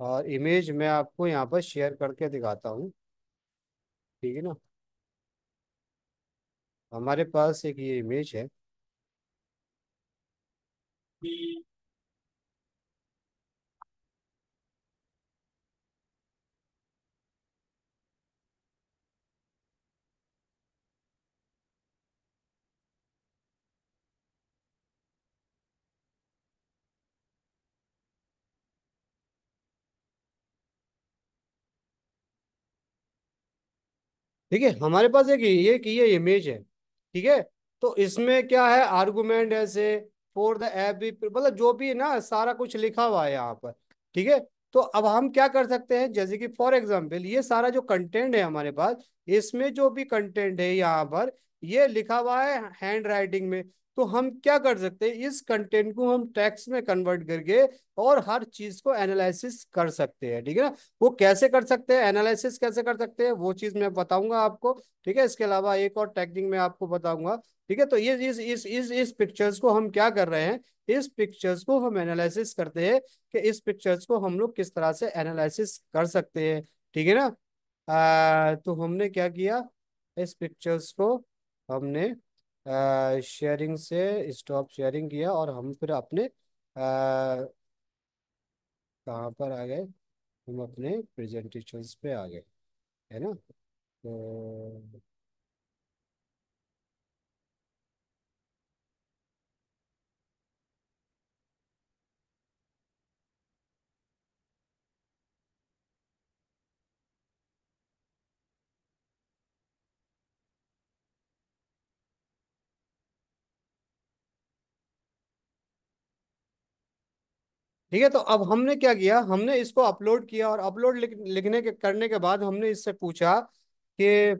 और इमेज मैं आपको यहाँ पर शेयर करके दिखाता हूँ ठीक है ना हमारे पास एक ये इमेज है ठीक है हमारे पास एक ये कि ये इमेज है ठीक है तो इसमें क्या है आर्गूमेंट से फॉर द एप भी मतलब जो भी ना सारा कुछ लिखा हुआ है यहाँ पर ठीक है तो अब हम क्या कर सकते हैं जैसे कि फॉर एग्जाम्पल ये सारा जो कंटेंट है हमारे पास इसमें जो भी कंटेंट है यहाँ पर ये लिखा हुआ है हैंड राइटिंग में तो हम क्या कर सकते हैं इस कंटेंट को हम टेक्स में कन्वर्ट करके और हर चीज को एनालिसिस कर सकते हैं ठीक है ना वो कैसे कर सकते हैं एनालिसिस कैसे कर सकते हैं वो चीज मैं बताऊंगा आपको ठीक है इसके अलावा एक और टेक्निक मैं आपको बताऊंगा ठीक है तो ये इस इस इस इस पिक्चर्स को हम क्या कर रहे हैं इस पिक्चर्स को हम एनालिसिस करते हैं कि इस पिक्चर्स को हम लोग किस तरह से एनालिसिस कर सकते हैं ठीक है ना आ, तो हमने क्या किया इस पिक्चर्स को हमने शेयरिंग से स्टॉप शेयरिंग किया और हम फिर अपने कहाँ पर आ गए हम अपने प्रेजेंटेशंस पे आ गए है ना तो ठीक है तो अब हमने क्या किया हमने इसको अपलोड किया और अपलोड लिखने के करने के बाद हमने इससे पूछा कि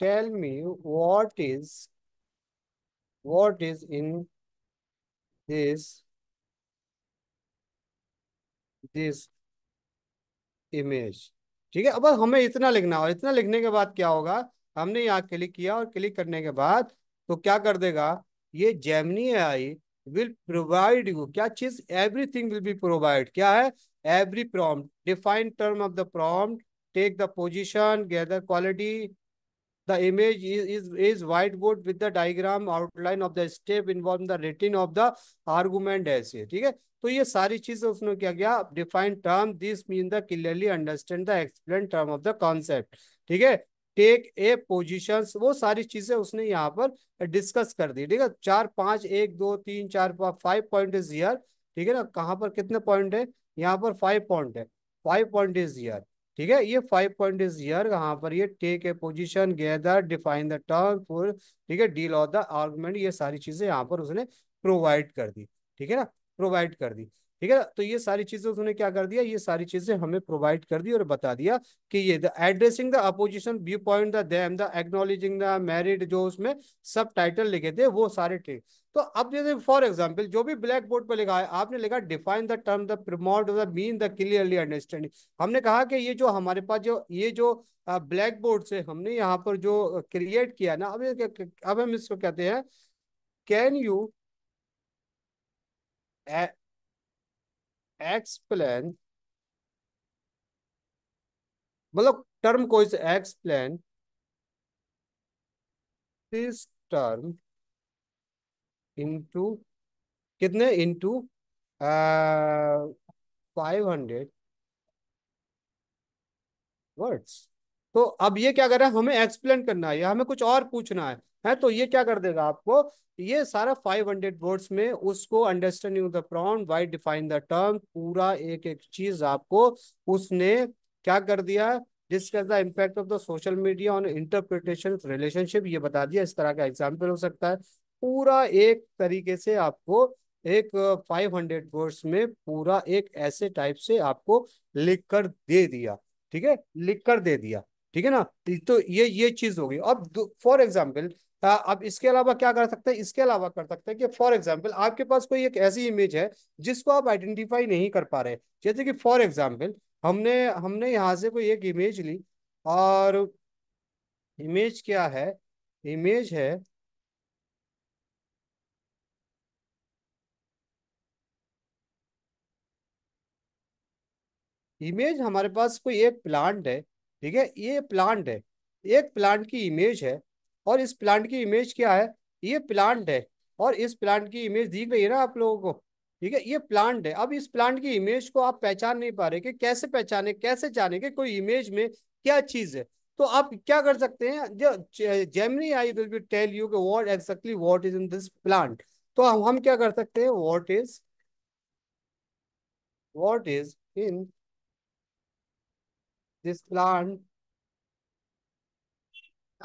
tell me what is what is in this this image ठीक है अब हमें इतना लिखना और इतना लिखने के बाद क्या होगा हमने यहाँ क्लिक किया और क्लिक करने के बाद तो क्या कर देगा ये Gemini AI will provide you क्या चीज एवरीथिंग विल बी प्रोवाइड क्या है every prompt define term of the prompt take the position gather quality the image is is whiteboard with the diagram outline of the step involve the written of the argument ऐसे ठीक है तो ये सारी चीजें उसने क्या किया define term this mean the clearly understand the explain term of the concept ठीक है टेक ए पोजिशन वो सारी चीजें उसने यहाँ पर डिस्कस कर दी ठीक है चार पांच एक दो तीन चार फाइव पॉइंट इज ईयर ठीक है ना कहाँ पर कितने पॉइंट है यहाँ पर फाइव पॉइंट है फाइव पॉइंट इज ईयर ठीक है ये फाइव पॉइंट इज ईयर यहाँ पर ये take a position gather define the term for ठीक है डील ऑफ द आर्गूमेंट ये सारी चीजें यहाँ पर उसने प्रोवाइड कर दी ठीक है ना प्रोवाइड कर दी ठीक है तो ये सारी चीजें उसने क्या कर दिया ये सारी चीजें हमें प्रोवाइड कर दी और बता दिया कि ये the addressing the opposition viewpoint the them the acknowledging the merit जो उसमें सब टाइटल लिखे थे वो सारे ठीक तो अब जैसे फॉर एग्जाम्पल जो भी ब्लैक बोर्ड पर लिखा है आपने लिखा define the term the promote the mean the clearly understanding हमने कहा कि ये जो हमारे पास जो ये जो ब्लैक बोर्ड से हमने यहाँ पर जो क्रिएट किया ना अब अब हम इसको कहते हैं कैन यू एक्स प्लेन मतलब टर्म को is explain this term into कितने इनटू फाइव हंड्रेड वर्ड्स तो अब ये क्या कर रहा है हमें एक्सप्लेन करना है या हमें कुछ और पूछना है है तो ये क्या कर देगा आपको ये सारा 500 वर्ड्स में उसको अंडरस्टैंडिंग द प्रॉन वाई डिफाइन द टर्म पूरा एक एक चीज आपको उसने क्या कर दिया discuss the impact of the social media on interpretation relationship ये बता दिया इस तरह का एग्जाम्पल हो सकता है पूरा एक तरीके से आपको एक 500 वर्ड्स में पूरा एक ऐसे टाइप से आपको लिख कर दे दिया ठीक है लिख कर दे दिया ठीक है ना तो ये ये चीज होगी अब फॉर एग्जाम्पल आप इसके अलावा क्या कर सकते हैं इसके अलावा कर सकते हैं कि फॉर एग्जाम्पल आपके पास कोई एक ऐसी इमेज है जिसको आप आइडेंटिफाई नहीं कर पा रहे जैसे कि फॉर एग्जाम्पल हमने हमने यहाँ से कोई एक इमेज ली और इमेज क्या है इमेज है इमेज हमारे पास कोई एक प्लांट है ठीक है ये प्लांट है एक प्लांट की इमेज है और इस प्लांट की इमेज क्या है ये प्लांट है और इस प्लांट की इमेज दिख रही है ना आप लोगों को ठीक है ये प्लांट है अब इस प्लांट की इमेज को आप पहचान नहीं पा रहे कि कैसे पहचाने कैसे जाने के कोई इमेज में क्या चीज है तो आप क्या कर सकते हैं जो Gemini AI will be tell you what what what is in this plant तो हम क्या कर सकते हैं what is what is in this plant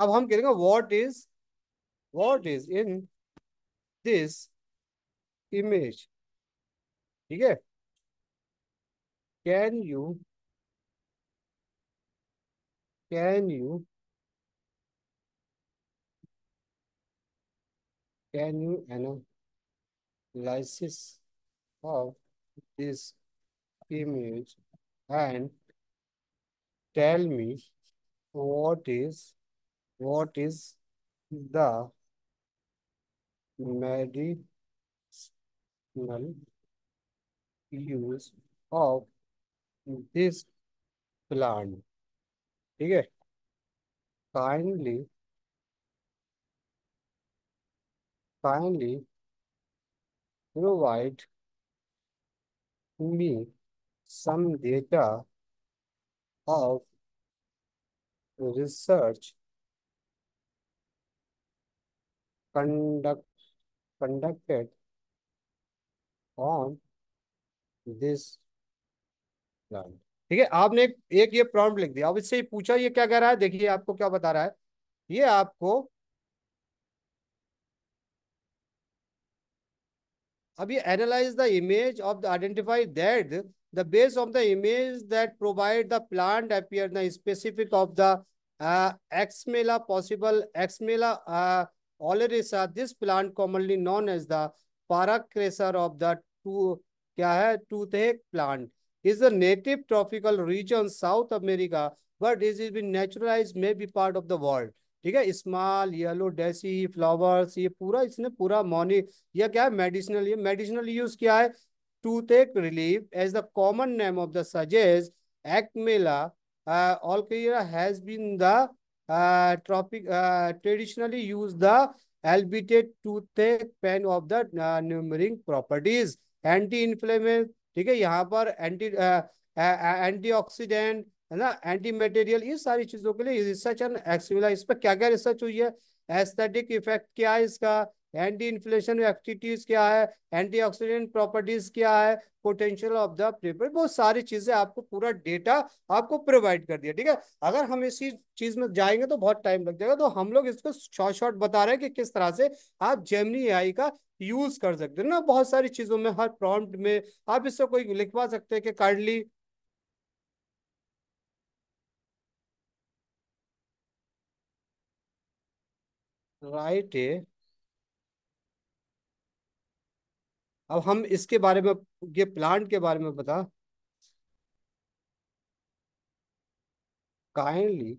अब हम कह रहे what is what is in this image ठीक है can you can you can you analysis of this image and tell me what is what is the medicinal use of this plant ठीक है kindly kindly provide me some data of research conduct, conducted on this plant. ठीक है आपने एक, एक ये प्रॉम्प्ट लिख दिया अब इससे पूछा ये क्या कह रहा है देखिए आपको क्या बता रहा है ये आपको अब ये analyse the image of the identify that the base of the image that provide the plant appear the specific of the uh, Axmela possible Axmela uh, oleracea. This plant commonly known as the paracresor of the two kya hai toothache plant is a native tropical region South America but this is been naturalized may be part of the world. ठीक है स्मॉल येलो डेसी फ्लावर्स ये पूरा इसने पूरा मॉनिक या क्या है मेडिसिनल ये मेडिसिनल यूज किया है toothache relief as the common name of the suggests, Acmela uh, alcaira has been the uh, tropic, uh, traditionally used the albitate toothache pen of the uh, numbering properties. Anti inflammation ठीक है यहाँ पर एंटी एंटीऑक्सीडेंट है ना एंटी मटेरियल ये सारी चीजों के लिए रिसर्च एंड एक्सविला इस पर क्या क्या रिसर्च हुई है एस्थेटिक इफेक्ट क्या है इसका एंटी इन्फ्लेशन एक्टिविटीज क्या है एंटीऑक्सीडेंट प्रॉपर्टीज क्या है पोटेंशियल ऑफ द पेपर बहुत सारी चीजें आपको पूरा डेटा आपको प्रोवाइड कर दिया ठीक है अगर हम इसी चीज में जाएंगे तो बहुत टाइम लग जाएगा तो हम लोग इसको शॉर्ट शॉर्ट बता रहे हैं कि किस तरह से आप जेमनी आई का यूज कर सकते हो ना बहुत सारी चीजों में हर प्रॉम्प्ट में आप इससे कोई लिखवा सकते हैं कि कार्डली राइट ए अब हम इसके बारे में ये प्लांट के बारे में बता काइंडली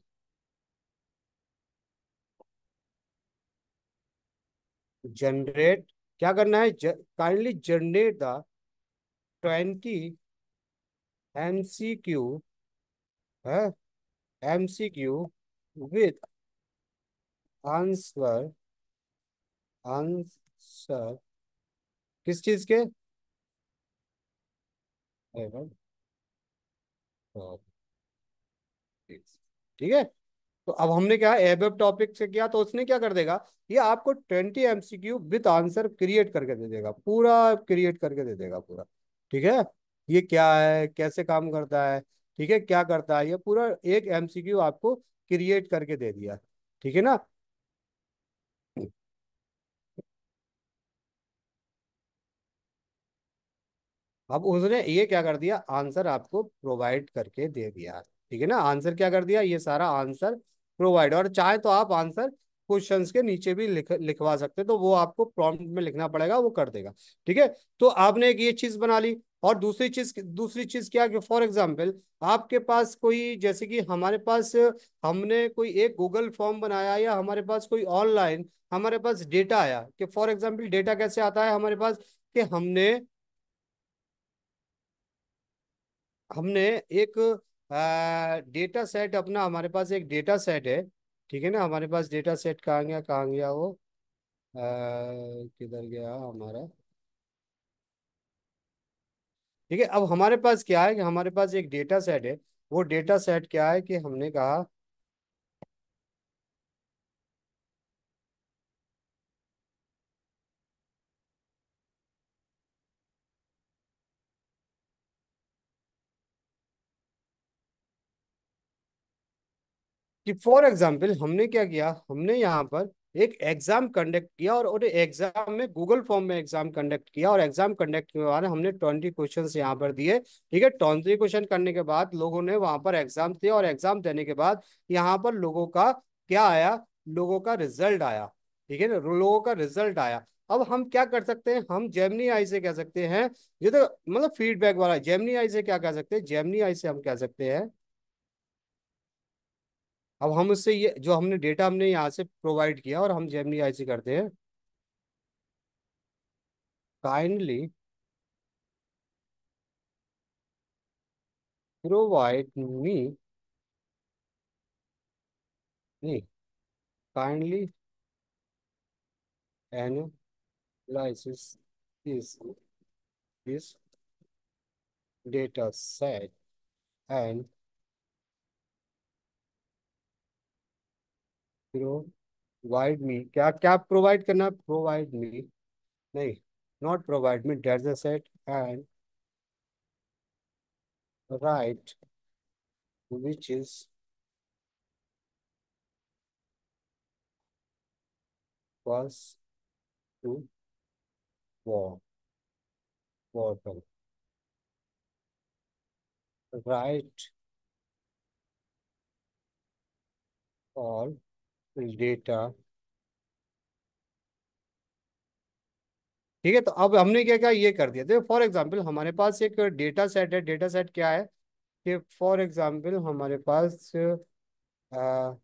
जनरेट क्या करना है kindly generate the twenty M C Q है M C Q with answer answer किस चीज के ठीक है तो अब हमने क्या एब टॉपिक से किया तो उसने क्या कर देगा ये आपको twenty MCQ with answer create करके दे देगा पूरा क्रिएट करके दे देगा पूरा ठीक है ये क्या है कैसे काम करता है ठीक है क्या करता है ये पूरा एक एमसीक्यू आपको क्रिएट करके दे दिया ठीक है ना अब उसने ये क्या कर दिया आंसर आपको प्रोवाइड करके दे दिया ठीक है ना आंसर क्या कर दिया ये सारा आंसर प्रोवाइड और चाहे तो आप आंसर क्वेश्चन के नीचे भी लिख लिखवा सकते तो वो आपको प्रॉम्प्ट में लिखना पड़ेगा वो कर देगा ठीक है तो आपने एक ये चीज बना ली और दूसरी चीज दूसरी चीज क्या कि फॉर एग्जाम्पल आपके पास कोई जैसे कि हमारे पास हमने कोई एक गूगल फॉर्म बनाया या हमारे पास कोई ऑनलाइन हमारे पास डेटा आया कि फॉर एग्जाम्पल डेटा कैसे आता है हमारे पास कि हमने हमने एक डेटा सेट अपना हमारे पास एक डेटा सेट है ठीक है ना हमारे पास डेटा सेट कहाँ गया कहाँ गया वो किधर गया हमारा ठीक है अब हमारे पास क्या है कि हमारे पास एक डेटा सेट है वो डेटा सेट क्या है कि हमने कहा कि फॉर एग्जाम्पल हमने क्या किया हमने यहाँ पर एक एग्जाम कंडक्ट किया और एग्जाम में गूगल फॉर्म में एग्जाम कंडक्ट किया और एग्जाम कंडक्ट के बाद हमने ट्वेंटी क्वेश्चन यहाँ पर दिए ठीक है ट्वेंटी क्वेश्चन करने के बाद लोगों ने वहां पर एग्जाम दिया और एग्जाम देने के बाद यहाँ पर लोगों का क्या आया लोगों का रिजल्ट आया ठीक है ना लोगों का रिजल्ट आया अब हम क्या कर सकते हैं हम जेमनी आई से कह सकते हैं ये तो मतलब फीडबैक वाला जेमनी आई से क्या कह सकते हैं जेमनी आई से हम कह सकते हैं अब हम उससे ये जो हमने डेटा हमने यहाँ से प्रोवाइड किया और हम जेमनी आई सी करते हैं काइंडली प्रोवाइड मी नहीं काइंडली एन लाइसिस इज इस data set and provide me क्या क्या प्रोवाइड करना प्रोवाइड मी नहीं not provide me data set and write which is was to war, bottle. Right all data ठीक है तो अब हमने क्या क्या ये कर दिया देखो फॉर एग्जांपल हमारे पास एक डेटा सेट है डेटा सेट क्या है कि फॉर एग्जांपल हमारे पास आ,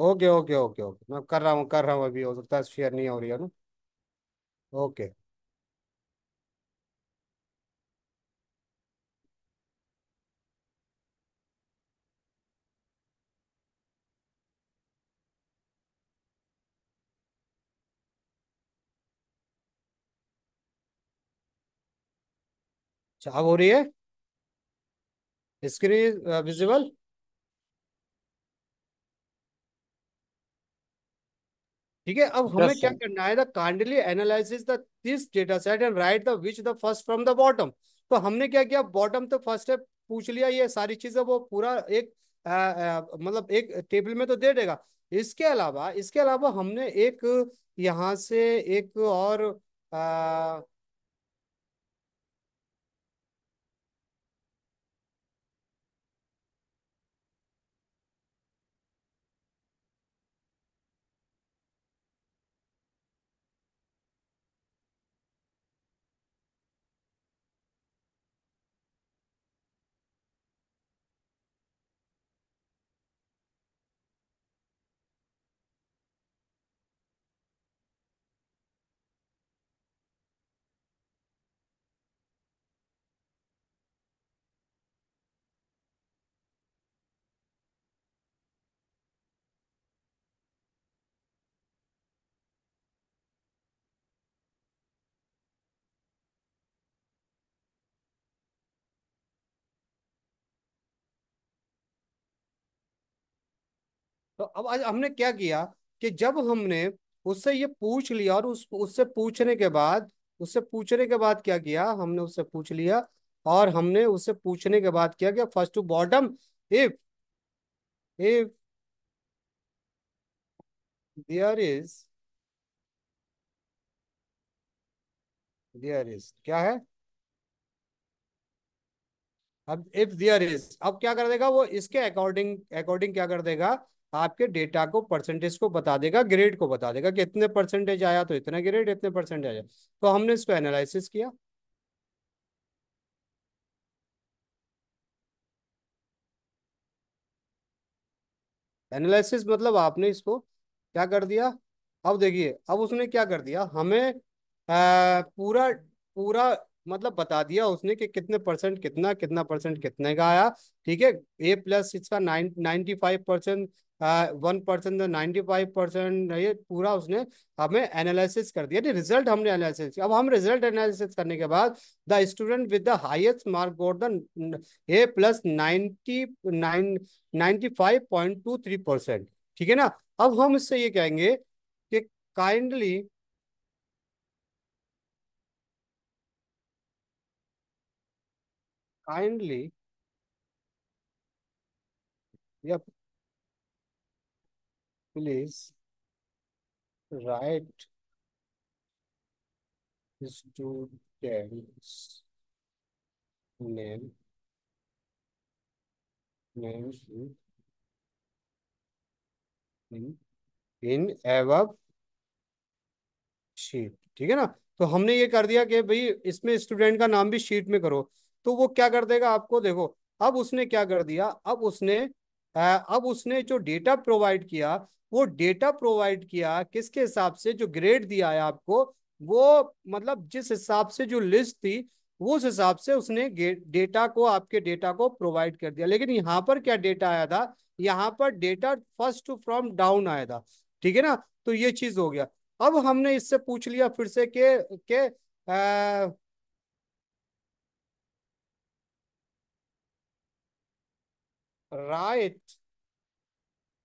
ओके ओके ओके ओके मैं कर रहा हूँ कर रहा हूँ अभी हो सकता है शेयर नहीं हो रही है ना ओके अच्छा अब हो रही है स्क्रीन विजिबल uh, ठीक है अब हमें क्या करना है the kindly analyse the this data set and write the which the first from the bottom तो हमने क्या किया बॉटम तो फर्स्ट है पूछ लिया ये सारी चीजें वो पूरा एक मतलब एक टेबल में तो दे देगा इसके अलावा इसके अलावा हमने एक यहाँ से एक और आ, तो अब आज हमने क्या किया कि जब हमने उससे ये पूछ लिया और उस उससे पूछने के बाद उससे पूछने के बाद क्या किया हमने उससे पूछ लिया और हमने उससे पूछने के बाद क्या किया first to bottom if if there is there is क्या है अब इफ देयर इज अब क्या कर देगा वो इसके अकॉर्डिंग अकॉर्डिंग क्या कर देगा आपके डेटा को परसेंटेज को बता देगा ग्रेड को बता देगा कि इतने परसेंटेज आया तो इतना ग्रेड इतने परसेंटेज आया तो हमने इसको एनालिसिस किया एनालिसिस मतलब आपने इसको क्या कर दिया अब देखिए अब उसने क्या कर दिया हमें आ, पूरा पूरा मतलब बता दिया उसने कि कितने परसेंट कितना कितना परसेंट कितने का आया ठीक है ए प्लस इसका nine ninety five percent one percent ninety five percent ये पूरा उसने हमें एनालिसिस कर दिया रिजल्ट हमने एनालिसिस अब हम रिजल्ट एनालिसिस करने के बाद the student with the highest mark got the A plus ninety nine ninety five point two three percent ठीक है ना अब हम इससे ये कहेंगे कि काइंडली काइंडली या please write students name names in in above sheet ठीक है ना तो हमने ये कर दिया कि भाई इसमें स्टूडेंट का नाम भी शीट में करो तो वो क्या कर देगा आपको देखो अब उसने क्या कर दिया अब उसने अब उसने जो डेटा प्रोवाइड किया वो डेटा प्रोवाइड किया किसके हिसाब से जो ग्रेड दिया है आपको वो मतलब जिस हिसाब से जो लिस्ट थी उस हिसाब से उसने डेटा को आपके डेटा को प्रोवाइड कर दिया लेकिन यहाँ पर क्या डेटा आया था यहाँ पर डेटा फर्स्ट फ्रॉम डाउन आया था ठीक है ना तो ये चीज हो गया अब हमने इससे पूछ लिया फिर से के के आ, write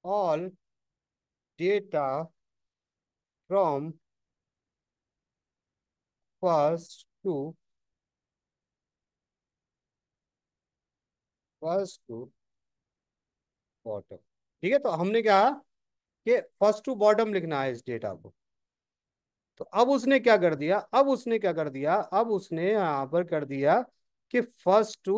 all data from first to first to bottom ठीक है तो हमने क्या कि फर्स्ट टू बॉटम लिखना है इस डेटा को तो अब उसने क्या कर दिया अब उसने क्या कर दिया अब उसने यहां पर कर दिया कि फर्स्ट टू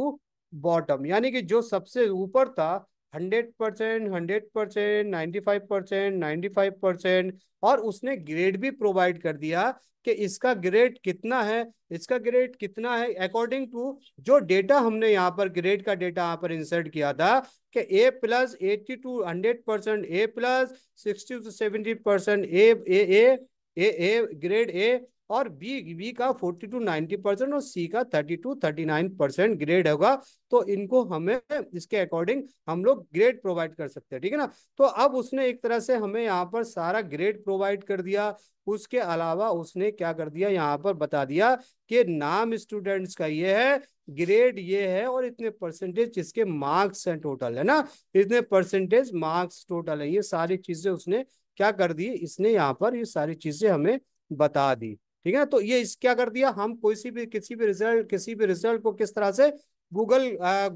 बॉटम यानी कि जो सबसे ऊपर था hundred percent hundred percent ninety five percent ninety five percent और उसने ग्रेड भी प्रोवाइड कर दिया कि इसका ग्रेड कितना है इसका ग्रेड कितना है अकॉर्डिंग टू जो डेटा हमने यहाँ पर ग्रेड का डेटा यहाँ पर इंसर्ट किया था कि A plus eighty two hundred percent A plus sixty two seventy percent A A A grade A और बी बी का 40 टू 90 परसेंट और सी का 30 टू 39 परसेंट ग्रेड होगा तो इनको हमें इसके अकॉर्डिंग हम लोग ग्रेड प्रोवाइड कर सकते हैं ठीक है ना तो अब उसने एक तरह से हमें यहाँ पर सारा ग्रेड प्रोवाइड कर दिया उसके अलावा उसने क्या कर दिया यहाँ पर बता दिया कि नाम स्टूडेंट्स का ये है ग्रेड ये है और इतने परसेंटेज इसके मार्क्स हैं टोटल है ना इतने परसेंटेज मार्क्स टोटल है ये सारी चीजें उसने क्या कर दी इसने यहाँ पर ये सारी चीजें हमें बता दी ठीक है तो ये इस क्या कर दिया हम कोई सी भी किसी भी रिजल्ट किसी भी रिजल्ट को किस तरह से गूगल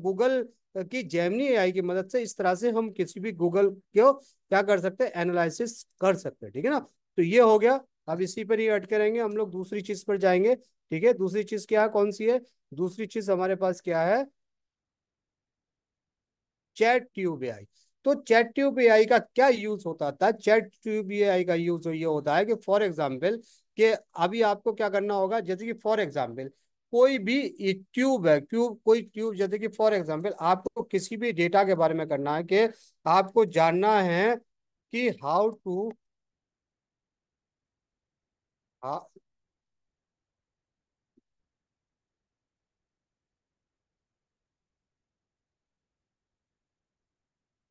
गूगल की जैमनी आई की मदद से इस तरह से हम किसी भी गूगल को क्या कर सकते हैं एनालिसिस कर सकते हैं ठीक है ना तो ये हो गया अब इसी पर ही अटके रहेंगे हम लोग दूसरी चीज पर जाएंगे ठीक है दूसरी चीज क्या है कौन सी है दूसरी चीज हमारे पास क्या है चैट ट्यूब आई तो चैट ट्यूब एआई का क्या यूज होता था चैट ट्यूब आई का यूज ये होता है कि फॉर एग्जाम्पल कि अभी आपको क्या करना होगा जैसे कि फॉर एग्जाम्पल कोई भी ट्यूब है ट्यूब कोई ट्यूब जैसे कि फॉर एग्जाम्पल आपको किसी भी डेटा के बारे में करना है कि आपको जानना है कि हाउ टू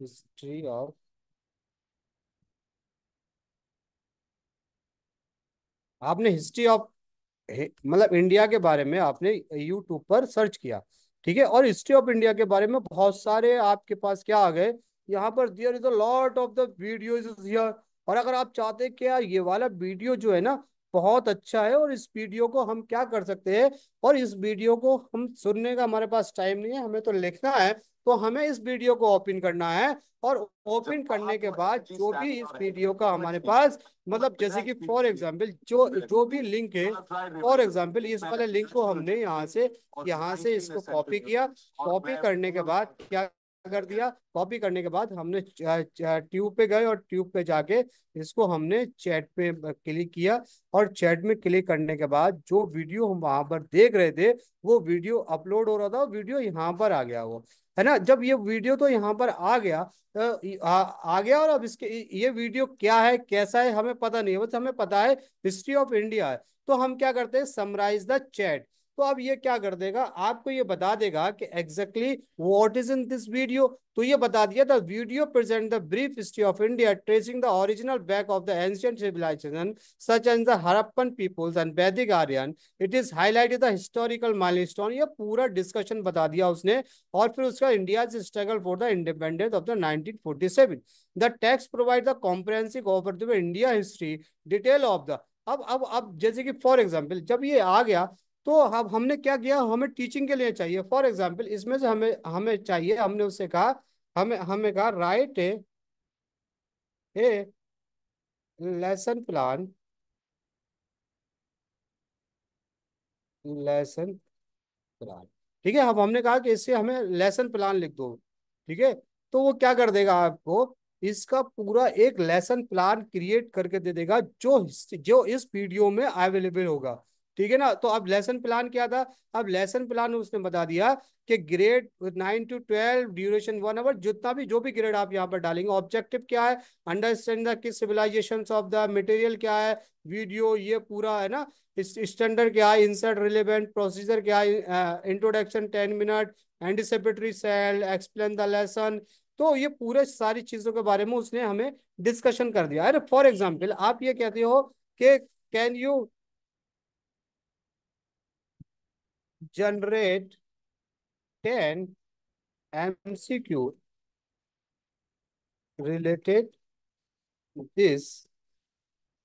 हिस्ट्री ऑफ आपने हिस्ट्री ऑफ मतलब इंडिया के बारे में आपने यूट्यूब पर सर्च किया ठीक है और हिस्ट्री ऑफ इंडिया के बारे में बहुत सारे आपके पास क्या आ गए यहाँ पर there is a lot of the video और अगर आप चाहते हैं कि यार ये वाला वीडियो जो है ना बहुत अच्छा है और इस वीडियो को हम क्या कर सकते हैं और इस वीडियो को हम सुनने का हमारे पास टाइम नहीं है हमें तो लिखना है तो हमें इस वीडियो को ओपन करना है और अच्छा, ओपन करने के बाद जो भी इस वीडियो का हमारे पास मतलब जैसे कि फॉर एग्जांपल जो जो भी लिंक है फॉर एग्जांपल इस वाले लिंक को हमने यहाँ से यहाँ से इसको कॉपी किया कॉपी करने के बाद क्या कर दिया कॉपी करने के बाद हमने ट्यूब पे गए और ट्यूब पे जाके इसको हमने चैट पे क्लिक किया और चैट में क्लिक करने के बाद जो वीडियो हम वहां पर देख रहे थे वो वीडियो अपलोड हो रहा था वीडियो यहाँ पर आ गया वो है ना जब ये वीडियो तो यहाँ पर आ गया तो आ, आ गया और अब इसके ये वीडियो क्या है कैसा है हमें पता नहीं है बस हमें पता है हिस्ट्री ऑफ इंडिया है तो हम क्या करते हैं समराइज द चैट तो अब ये क्या कर देगा आपको ये बता देगा कि exactly what is in this video तो ये बता दिया the video present the brief history of India tracing the original back of the ancient civilisation such as the Harappan peoples and Vedic Aryan it is highlighted the historical milestone ये पूरा डिस्कशन बता दिया उसने और फिर उसका India struggle for the independence of the 1947 the text provide the comprehensive overview of India history detail of the अब अब अब जैसे कि फॉर एग्जांपल जब ये आ गया तो अब हमने क्या किया हमें टीचिंग के लिए चाहिए फॉर एग्जाम्पल इसमें से हमें हमें चाहिए हमने उससे कहा हमें हमें कहा write a a lesson plan lesson plan ठीक है अब हमने कहा कि इससे हमें लेसन प्लान लिख दो ठीक है तो वो क्या कर देगा आपको इसका पूरा एक लेसन प्लान क्रिएट करके दे देगा जो जो इस वीडियो में अवेलेबल होगा ठीक है ना तो अब लेसन प्लान क्या था अब लेसन प्लान उसने बता दिया कि grade nine to twelve duration one hour जितना भी जो भी ग्रेड आप यहाँ पर डालेंगे ऑब्जेक्टिव क्या है अंडरस्टैंड द किस सिविलाइजेशन ऑफ द मटेरियल क्या है वीडियो ये पूरा है ना स्टैंडर्ड क्या है इंसर्ट रिलेवेंट प्रोसीजर क्या है introduction ten minute anticipatory set explain the lesson तो ये पूरे सारी चीजों के बारे में उसने हमें डिस्कशन कर दिया अरे फॉर एग्जाम्पल आप ये कहते हो कि can you generate 10 MCQ related this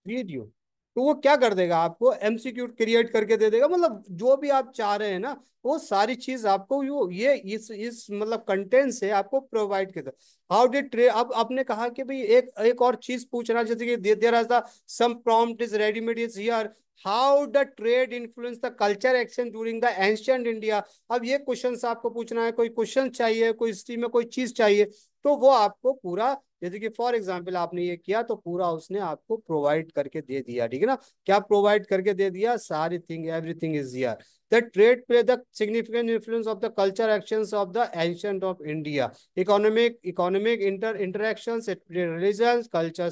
video. तो वो क्या कर देगा आपको एमसीक्यू क्रिएट करके दे देगा मतलब जो भी आप चाह रहे हैं ना वो सारी चीज आपको यो ये इस इस मतलब कंटेंट से आपको प्रोवाइड करता हाउ डिड ट्रे अब आपने कहा कि भाई एक एक और चीज पूछना जैसे कि रहा था some prompt is ready made is here how the trade influence the culture action during the ancient India अब ये क्वेश्चन आपको पूछना है कोई क्वेश्चन चाहिए कोई हिस्ट्री में कोई चीज चाहिए तो वो आपको पूरा जैसे कि फॉर एग्जाम्पल आपने ये किया तो पूरा उसने आपको प्रोवाइड करके दे दिया ठीक है ना क्या प्रोवाइड करके दे दिया सारी thing everything is here the trade play the significant influence of the culture action of the ancient of India economic economic inter interactions religion culture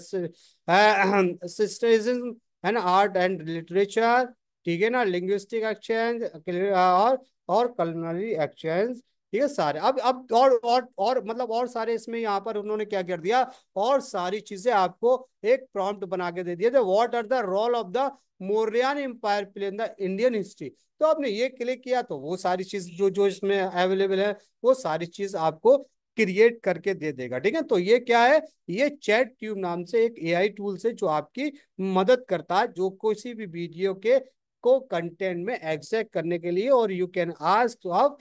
है ना आर्ट एंड लिटरेचर ठीक है ना लिंग्विस्टिक एक्सचेंज uh, और और कलनरी एक्सचेंज ठीक है सारे अब अब और और और मतलब और सारे इसमें यहाँ पर उन्होंने क्या कर दिया और सारी चीजें आपको एक प्रॉम्प्ट बना के दे दिया what are the role of the Mauryan empire play in the Indian history तो आपने ये क्लिक किया तो वो सारी चीज जो जो इसमें अवेलेबल है वो सारी चीज आपको क्रिएट करके दे देगा ठीक है तो ये क्या है ये चैट ट्यूब नाम से एक एआई टूल से जो आपकी मदद करता है जो किसी भी वीडियो के को कंटेंट में एक्सेक्ट करने के लिए और यू कैन तो आप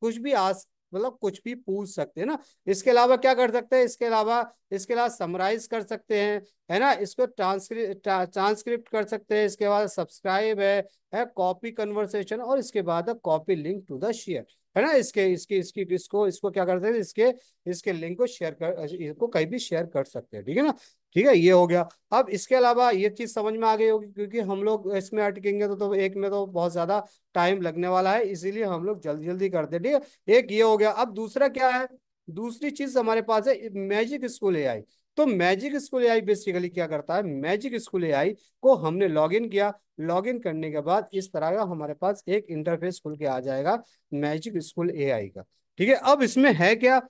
कुछ भी आज मतलब कुछ भी पूछ सकते हैं ना इसके अलावा क्या कर सकते हैं इसके अलावा इसके अलावा समराइज कर सकते हैं है ना इसको ट्रांसक्रिप्ट ट्रांसक्रिप्ट कर सकते हैं इसके बाद सब्सक्राइब है है कॉपी कन्वर्सेशन और इसके बाद copy link to the share है ना इसके इसके इसकी इसको इसको क्या करते हैं इसके इसके लिंक को शेयर कर इसको कहीं भी शेयर कर सकते हैं ठीक है ना ठीक है ये हो गया अब इसके अलावा ये चीज समझ में आ गई होगी क्योंकि हम लोग इसमें अटकेंगे तो, तो एक में तो बहुत ज्यादा टाइम लगने वाला है इसीलिए हम लोग जल्दी जल्दी करते हैं ठीक है एक ये हो गया अब दूसरा क्या है दूसरी चीज हमारे पास है मैजिक स्कूल ए आई तो मैजिक स्कूल एआई बेसिकली क्या करता है मैजिक स्कूल एआई को हमने लॉगिन किया लॉगिन करने के बाद इस तरह का हमारे पास एक इंटरफेस खुल के आ जाएगा मैजिक स्कूल एआई का ठीक है अब इसमें है क्या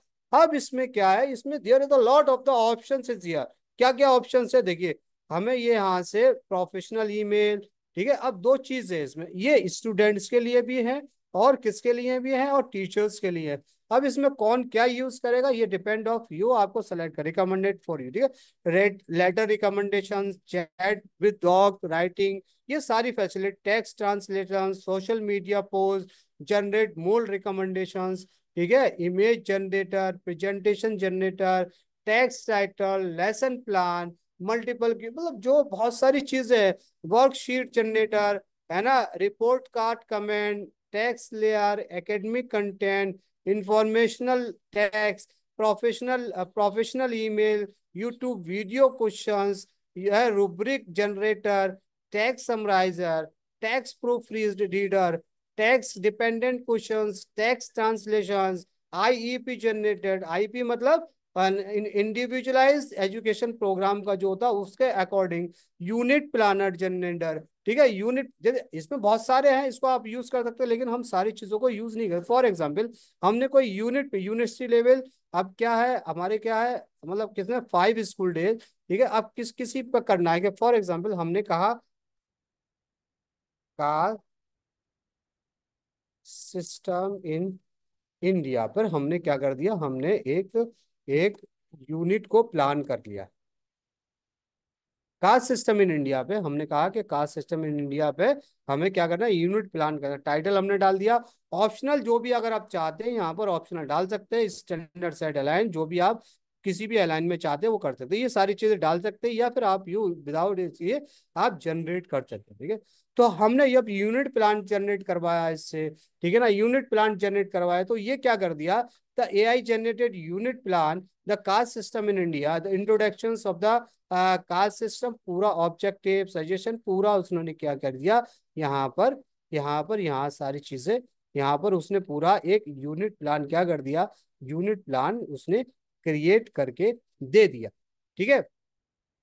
अब इसमें क्या है इसमें there is a lot of the option is there क्या क्या ऑप्शन है देखिए हमें ये यहाँ से प्रोफेशनल ईमेल ठीक है अब दो चीज है इसमें ये स्टूडेंट्स के लिए भी है और किसके लिए भी है और टीचर्स के लिए अब इसमें कौन क्या यूज करेगा ये डिपेंड ऑफ यू आपको सेलेक्ट कर रिकमेंडेड फॉर यू ठीक है red letter recommendation chat with doc writing ये सारी facility text translation social media post generate मोल रिकमेंडेशन ठीक है image generator presentation generator text title lesson plan multiple मतलब जो बहुत सारी चीजें है वर्कशीट जनरेटर है ना report card comment text layer academic content informational text professional uh, professional email youtube video questions yeah, rubric generator text summarizer text proofread reader text dependent questions text translations IEP generated IP मतलब इंडिविजुअलाइज एजुकेशन प्रोग्राम का जो होता है उसके अकॉर्डिंग यूनिट प्लानर जनरेंडर ठीक है यूनिट इसमें बहुत सारे हैं इसको आप यूज कर सकते हो लेकिन हम सारी चीजों को यूज नहीं करते फॉर एग्जाम्पल हमने कोई यूनिट पे यूनिवर्सिटी लेवल अब क्या है हमारे क्या है मतलब किसने फाइव स्कूल डेज ठीक है अब किस किसी पर करना है फॉर एग्जाम्पल हमने कहा का सिस्टम इन इंडिया पर हमने क्या कर दिया हमने एक एक यूनिट को प्लान कर लिया कास्ट सिस्टम इन इंडिया पे हमने कहा कि कास्ट सिस्टम इन इंडिया पे हमें क्या करना है यूनिट प्लान करना टाइटल हमने डाल दिया ऑप्शनल जो भी अगर आप चाहते हैं यहाँ पर ऑप्शनल डाल सकते हैं स्टैंडर्ड सेट अलाइन जो भी आप किसी भी अलाइन में चाहते हैं वो कर सकते हैं ये सारी चीज़ें डाल सकते हैं या फिर आप यू विदाउट ये आप जनरेट कर सकते हैं ठीक है तो हमने जब यूनिट प्लान जनरेट करवाया इससे ठीक है ना यूनिट प्लान जनरेट करवाया तो ये क्या कर दिया the A I generated unit plan the caste system in India the introduction of the caste system पूरा ऑब्जेक्टिव सजेशन पूरा उसने क्या कर दिया यहाँ पर यहाँ पर यहाँ सारी चीज़ें यहाँ पर उसने पूरा एक यूनिट प्लान क्या कर दिया यूनिट प्लान उसने क्रिएट करके दे दिया ठीक है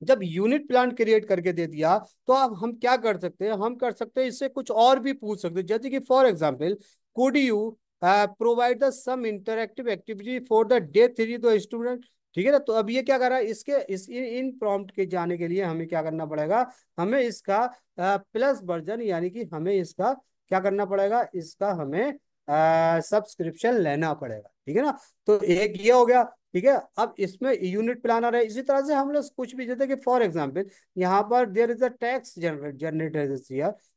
जब यूनिट प्लांट क्रिएट करके दे दिया तो अब हम क्या कर सकते हैं हम कर सकते हैं इससे कुछ और भी पूछ सकते हैं जैसे कि for example could you provide the some interactive activity for the day three the student ठीक है ना तो अब ये क्या कर रहा है इसके इस इन, इन प्रॉम्प्ट के जाने के लिए हमें क्या करना पड़ेगा हमें इसका प्लस uh, वर्जन यानी कि हमें इसका क्या करना पड़ेगा इसका हमें सब्सक्रिप्शन uh, लेना पड़ेगा ठीक है ना तो एक ये हो गया ठीक है अब इसमें यूनिट प्लानर है इसी तरह से हम लोग कुछ भी जैसे कि फॉर एग्जाम्पल यहाँ पर there is a text generate generator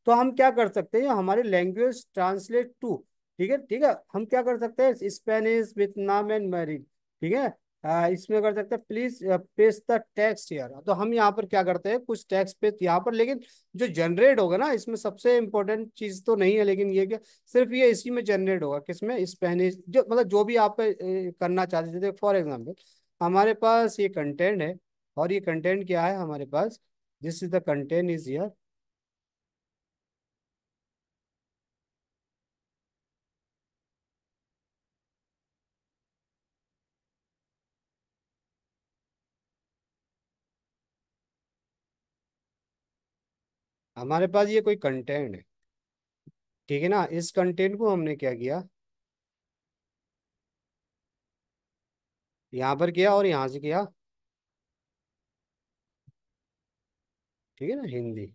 तो हम क्या कर सकते हैं हमारी लैंग्वेज ट्रांसलेट टू ठीक है ठीक है हम क्या कर सकते हैं स्पेनिश वियतनाम एंड मैरिड ठीक है हाँ, इसमें कर सकते हैं please paste the text here तो हम यहाँ पर क्या करते हैं कुछ टैक्स पे यहाँ पर लेकिन जो जनरेट होगा ना इसमें सबसे इम्पोर्टेंट चीज तो नहीं है लेकिन ये क्या सिर्फ ये इसी में जनरेट होगा किसमें पहने जो मतलब जो भी आप करना चाहते थे फॉर एग्जाम्पल हमारे पास ये कंटेंट है और ये कंटेंट क्या है हमारे पास this is the content is here हमारे पास ये कोई कंटेंट है ठीक है ना इस कंटेंट को हमने क्या किया यहां पर किया और यहां से किया ठीक है ना हिंदी तो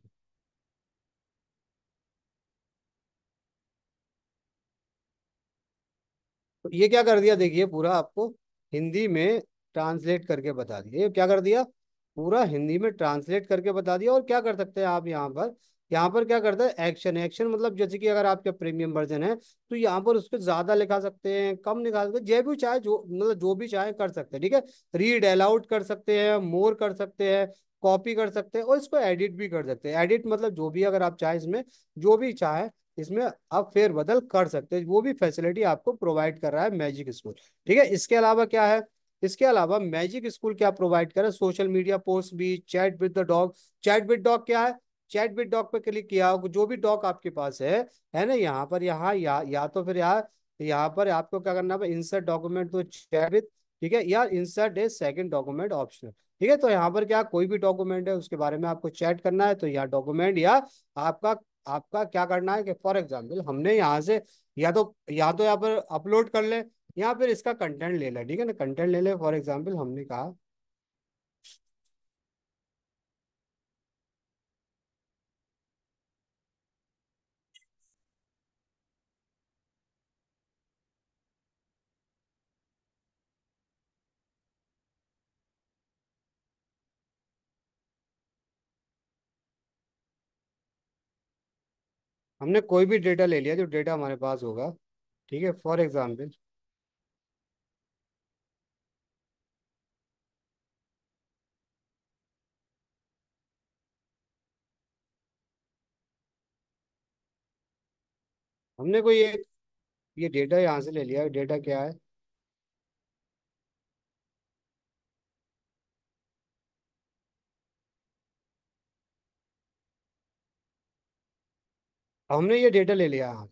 ये क्या कर दिया देखिए पूरा आपको हिंदी में ट्रांसलेट करके बता दिया ये क्या कर दिया पूरा हिंदी में ट्रांसलेट करके बता दिया और क्या कर सकते हैं आप यहाँ पर यहाँ पर क्या करता है एक्शन एक्शन मतलब जैसे कि अगर आपका प्रीमियम वर्जन है तो यहाँ पर उसको ज्यादा लिखा सकते हैं कम लिखा सकते हैं जो भी चाहे जो मतलब जो भी चाहे कर सकते हैं ठीक है रीड अलाउड कर सकते हैं मोर कर सकते हैं कॉपी कर सकते हैं और इसको एडिट भी कर सकते हैं एडिट मतलब जो भी अगर आप चाहे इसमें जो भी चाहे इसमें आप फेरबदल कर सकते हैं वो भी फैसिलिटी आपको प्रोवाइड कर रहा है मैजिक स्कूल ठीक है इसके अलावा क्या है इसके अलावा मैजिक स्कूल क्या प्रोवाइड करे सोशल मीडिया पोस्ट भी chat with the doc chat with doc क्या है चैट विद डॉग पे क्लिक किया जो भी डॉग आपके पास है है ना यहाँ पर यहाँ या, या तो फिर यहाँ यहाँ पर आपको क्या करना है इंसर्ट डॉक्यूमेंट तो चैट विद ठीक है या insert a second document optional ठीक है तो यहाँ पर क्या कोई भी डॉक्यूमेंट है उसके बारे में आपको चैट करना है तो यहाँ डॉक्यूमेंट या आपका आपका क्या करना है कि फॉर एग्जाम्पल हमने यहाँ से या तो या तो यहाँ पर अपलोड कर ले या पर इसका कंटेंट ले लें ठीक है ना कंटेंट ले लें फॉर एग्जाम्पल हमने कहा हमने कोई भी डेटा ले लिया जो डेटा हमारे पास होगा ठीक है फॉर एग्जाम्पल हमने कोई एक ये डेटा यहाँ से ले लिया डेटा क्या है हमने ये डेटा ले लिया यहाँ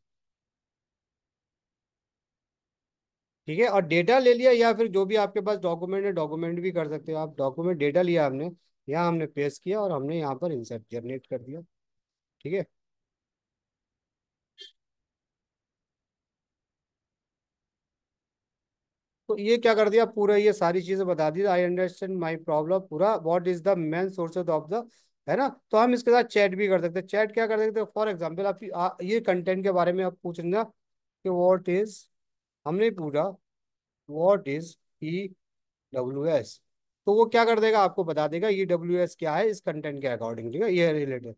ठीक है और डेटा ले लिया या फिर जो भी आपके पास डॉक्यूमेंट है डॉक्यूमेंट भी कर सकते हो आप डॉक्यूमेंट डेटा लिया हमने यहाँ हमने पेस्ट किया और हमने यहाँ पर इंसर्ट जनरेट कर दिया ठीक है तो ये क्या कर दिया पूरा ये सारी चीजें बता दी आई अंडरस्टैंड माई प्रॉब्लम पूरा what is the main source of the है ना तो हम इसके साथ चैट भी कर सकते हैं चैट क्या कर सकते हैं फॉर एग्जाम्पल आप ये कंटेंट के बारे में आप पूछ लेना कि वॉट इज हमने पूछा what is E W S तो वो क्या कर देगा आपको बता देगा ई डब्ल्यू एस क्या है इस कंटेंट के अकॉर्डिंग ठीक है ये related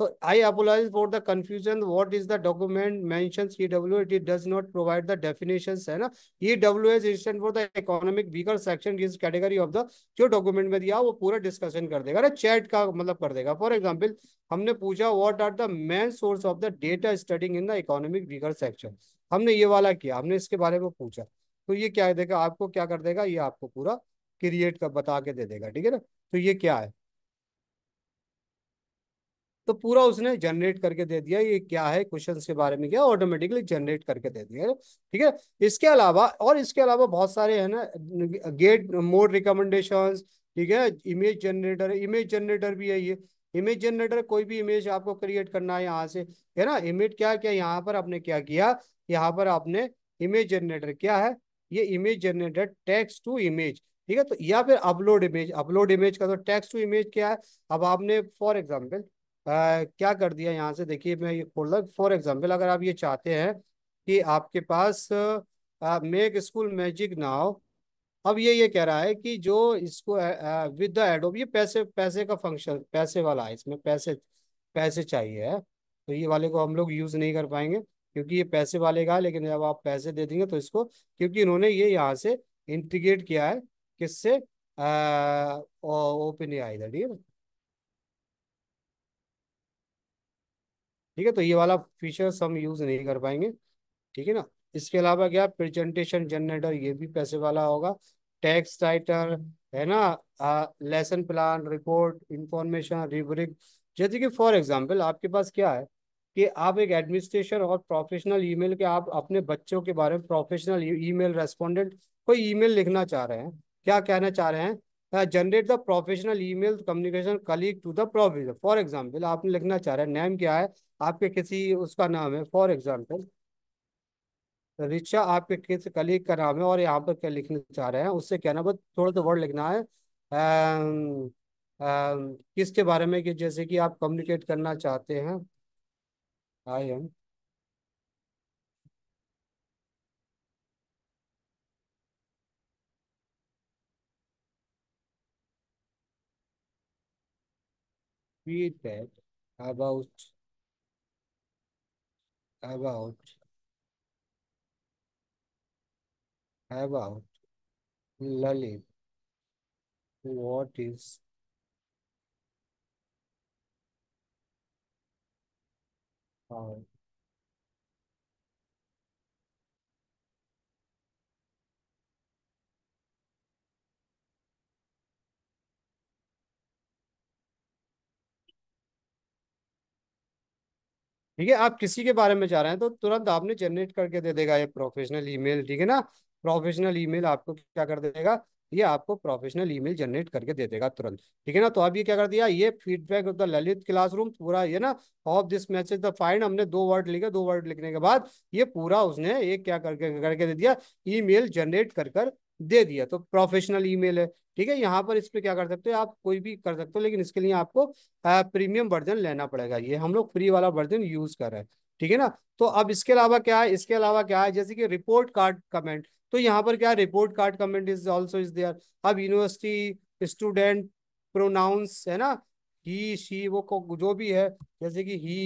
So I apologize for the confusion. What is the document mentions EWS? It does not provide the definitions. hai na EWS is stand for the economic vehicle section is category of the जो document में दिया वो पूरा discussion कर देगा अरे chat का मतलब कर देगा For example हमने पूछा what are the main source of the data studying in the economic vehicle section हमने ये वाला किया हमने इसके बारे में पूछा तो ये क्या देगा आपको क्या कर देगा ये आपको पूरा create कर बता के दे देगा ठीक है ना तो ये क्या है तो पूरा उसने जनरेट करके दे दिया ये क्या है क्वेश्चन के बारे में क्या ऑटोमेटिकली जनरेट करके दे दिया ठीक है इसके अलावा और इसके अलावा बहुत सारे है ना गेट मोड रिकमेंडेशन ठीक है इमेज जनरेटर इमेज जनरेटर भी है ये इमेज जनरेटर कोई भी इमेज आपको क्रिएट करना है यहाँ से है ना इमेज क्या क्या यहाँ पर आपने क्या किया यहाँ पर आपने इमेज जनरेटर क्या है ये image generator text to image ठीक है तो या फिर अपलोड इमेज अपलोड इमेज का तो टेक्स्ट टू इमेज क्या है अब आपने फॉर एग्जाम्पल आ, क्या कर दिया यहाँ से देखिए मैं ये खोल रहा फॉर एग्जाम्पल अगर आप ये चाहते हैं कि आपके पास मेक स्कूल मैजिक नाव अब ये ये कह रहा है कि जो इसको विद द एडोब ये पैसे पैसे का फंक्शन पैसे वाला है इसमें पैसे पैसे चाहिए है तो ये वाले को हम लोग यूज़ नहीं कर पाएंगे क्योंकि ये पैसे वाले का है लेकिन जब आप पैसे दे देंगे तो इसको क्योंकि इन्होंने ये यहाँ से इंटीग्रेट किया है किससे ओपन आई ठीक है तो ये वाला फीचर्स हम यूज़ नहीं कर पाएंगे ठीक है ना इसके अलावा क्या प्रेजेंटेशन जनरेटर ये भी पैसे वाला होगा टैक्स राइटर है ना lesson plan report information rubric जैसे कि फॉर एग्जांपल आपके पास क्या है कि आप एक एडमिनिस्ट्रेशन और प्रोफेशनल ईमेल के आप अपने बच्चों के बारे में प्रोफेशनल ईमेल रेस्पोंडेंट कोई ईमेल लिखना चाह रहे हैं क्या कहना चाह रहे हैं generate the professional e mail communication colleague to the provisor for example आपने लिखना चाह रहे हैं नेम क्या है आपके किसी उसका नाम है फॉर एग्जाम्पल रिचा आपके किस कलीग का नाम है और यहाँ पर क्या लिखना चाह रहे हैं उससे क्या ना बस थोड़ा सा वर्ड लिखना है um, um, किसके बारे में कि जैसे कि आप कम्युनिकेट करना चाहते हैं I am created about about about Lalit. What is uh, ठीक है आप किसी के बारे में चाह रहे हैं तो तुरंत आपने जनरेट करके दे देगा ये प्रोफेशनल ईमेल ठीक है ना प्रोफेशनल ईमेल आपको क्या कर देगा ये आपको प्रोफेशनल ईमेल जनरेट करके दे देगा तुरंत ठीक है ना तो अब ये क्या कर दिया ये feedback of the Lalit classroom पूरा ये ना of this message the find हमने दो वर्ड लिखे दो वर्ड लिखने के बाद ये पूरा उसने एक क्या करके करके दे दिया ईमेल जनरेट कर कर दे दिया तो प्रोफेशनल ईमेल है ठीक है यहाँ पर इस पर क्या कर सकते हो आप कोई भी कर सकते हो लेकिन इसके लिए आपको प्रीमियम वर्जन लेना पड़ेगा ये हम लोग फ्री वाला वर्जन यूज कर रहे हैं ठीक है ना तो अब इसके अलावा क्या है इसके अलावा क्या है जैसे कि रिपोर्ट कार्ड कमेंट तो यहाँ पर क्या report card comment is also is there अब यूनिवर्सिटी स्टूडेंट प्रोनाउंस है ना ही शी वो को जो भी है जैसे कि ही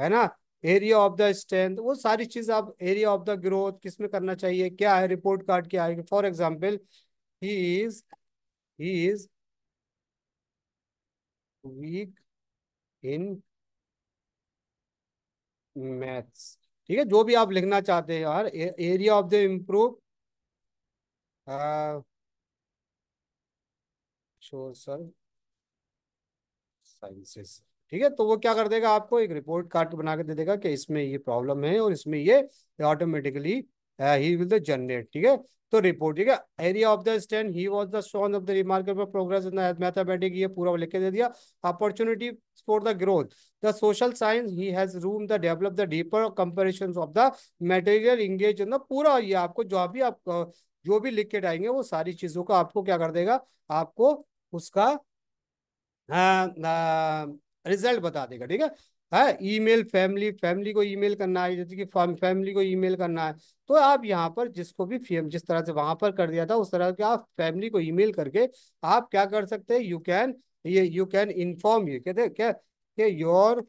है ना एरिया ऑफ द स्ट्रेंथ वो सारी चीज आप एरिया ऑफ द ग्रोथ किस में करना चाहिए क्या है रिपोर्ट कार्ड क्या है for example he is he is weak in maths ठीक है जो भी आप लिखना चाहते हैं यार एरिया ऑफ द इम्प्रूव शोर सर साइंसेस ठीक है तो वो क्या कर देगा आपको एक रिपोर्ट कार्ड बना के दे देगा कि इसमें ये प्रॉब्लम है और इसमें ये ऑटोमेटिकली ही विल द जनरेट ठीक है तो रिपोर्ट ठीक है area of the stand he was the strong of the remarkable progress in mathematic ये पूरा लिख के दे दिया opportunity for the growth the social science he has room the develop the deeper comparison of the material engage in the पूरा ये आपको जो भी आप uh, जो भी लिख के डालेंगे वो सारी चीजों का आपको क्या कर देगा आपको उसका आ, uh, आ, uh, रिजल्ट बता देगा ठीक है है हाँ, ईमेल फैमिली फैमिली को ईमेल करना है जैसे कि फैमिली को ईमेल करना है तो आप यहाँ पर जिसको भी फेम जिस तरह से वहां पर कर दिया था उस तरह के आप फैमिली को ईमेल करके आप क्या कर सकते हैं यू कैन ये यू कैन इन्फॉर्म यू कहते क्या के योर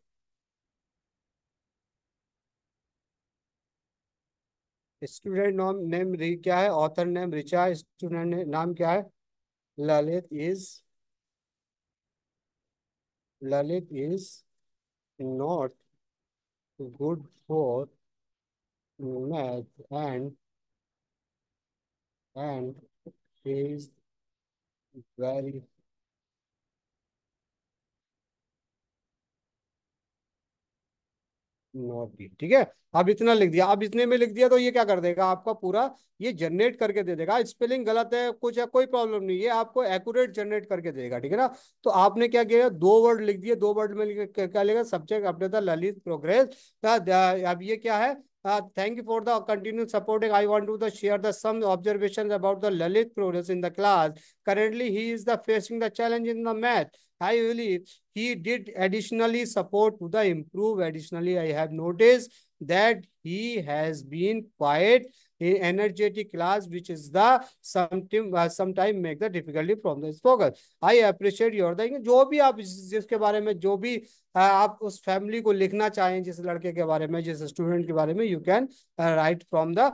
स्टूडेंट नाम नेम क्या है ऑथर नेम रिचा स्टूडेंट नाम क्या है Lalit is Lalit is not good for math and and is very नौ बी ठीक है अब इतना लिख दिया अब इतने में लिख दिया तो ये क्या कर देगा आपका पूरा ये जनरेट करके दे देगा स्पेलिंग गलत है कुछ है कोई प्रॉब्लम नहीं है आपको एक्यूरेट जनरेट करके देगा ठीक है ना तो आपने क्या किया दो वर्ड लिख दिए दो वर्ड में क्या लिखा सब्जेक्ट अपने ललित प्रोग्रेस अब ये क्या है Uh, thank you for the continued supporting. I want to the share the some observations about the Lalit progress in the class. Currently, he is the facing the challenge in the math. I believe he did additionally support to the improve. Additionally, I have noticed that he has been quite energetic class which is the sometime uh, sometime make the difficulty from the spoken i appreciate your thing जो भी आप जिसके बारे में जो भी uh, आप उस फैमिली को लिखना चाहें जिस लड़के के बारे में जिस स्टूडेंट के बारे में you can write from the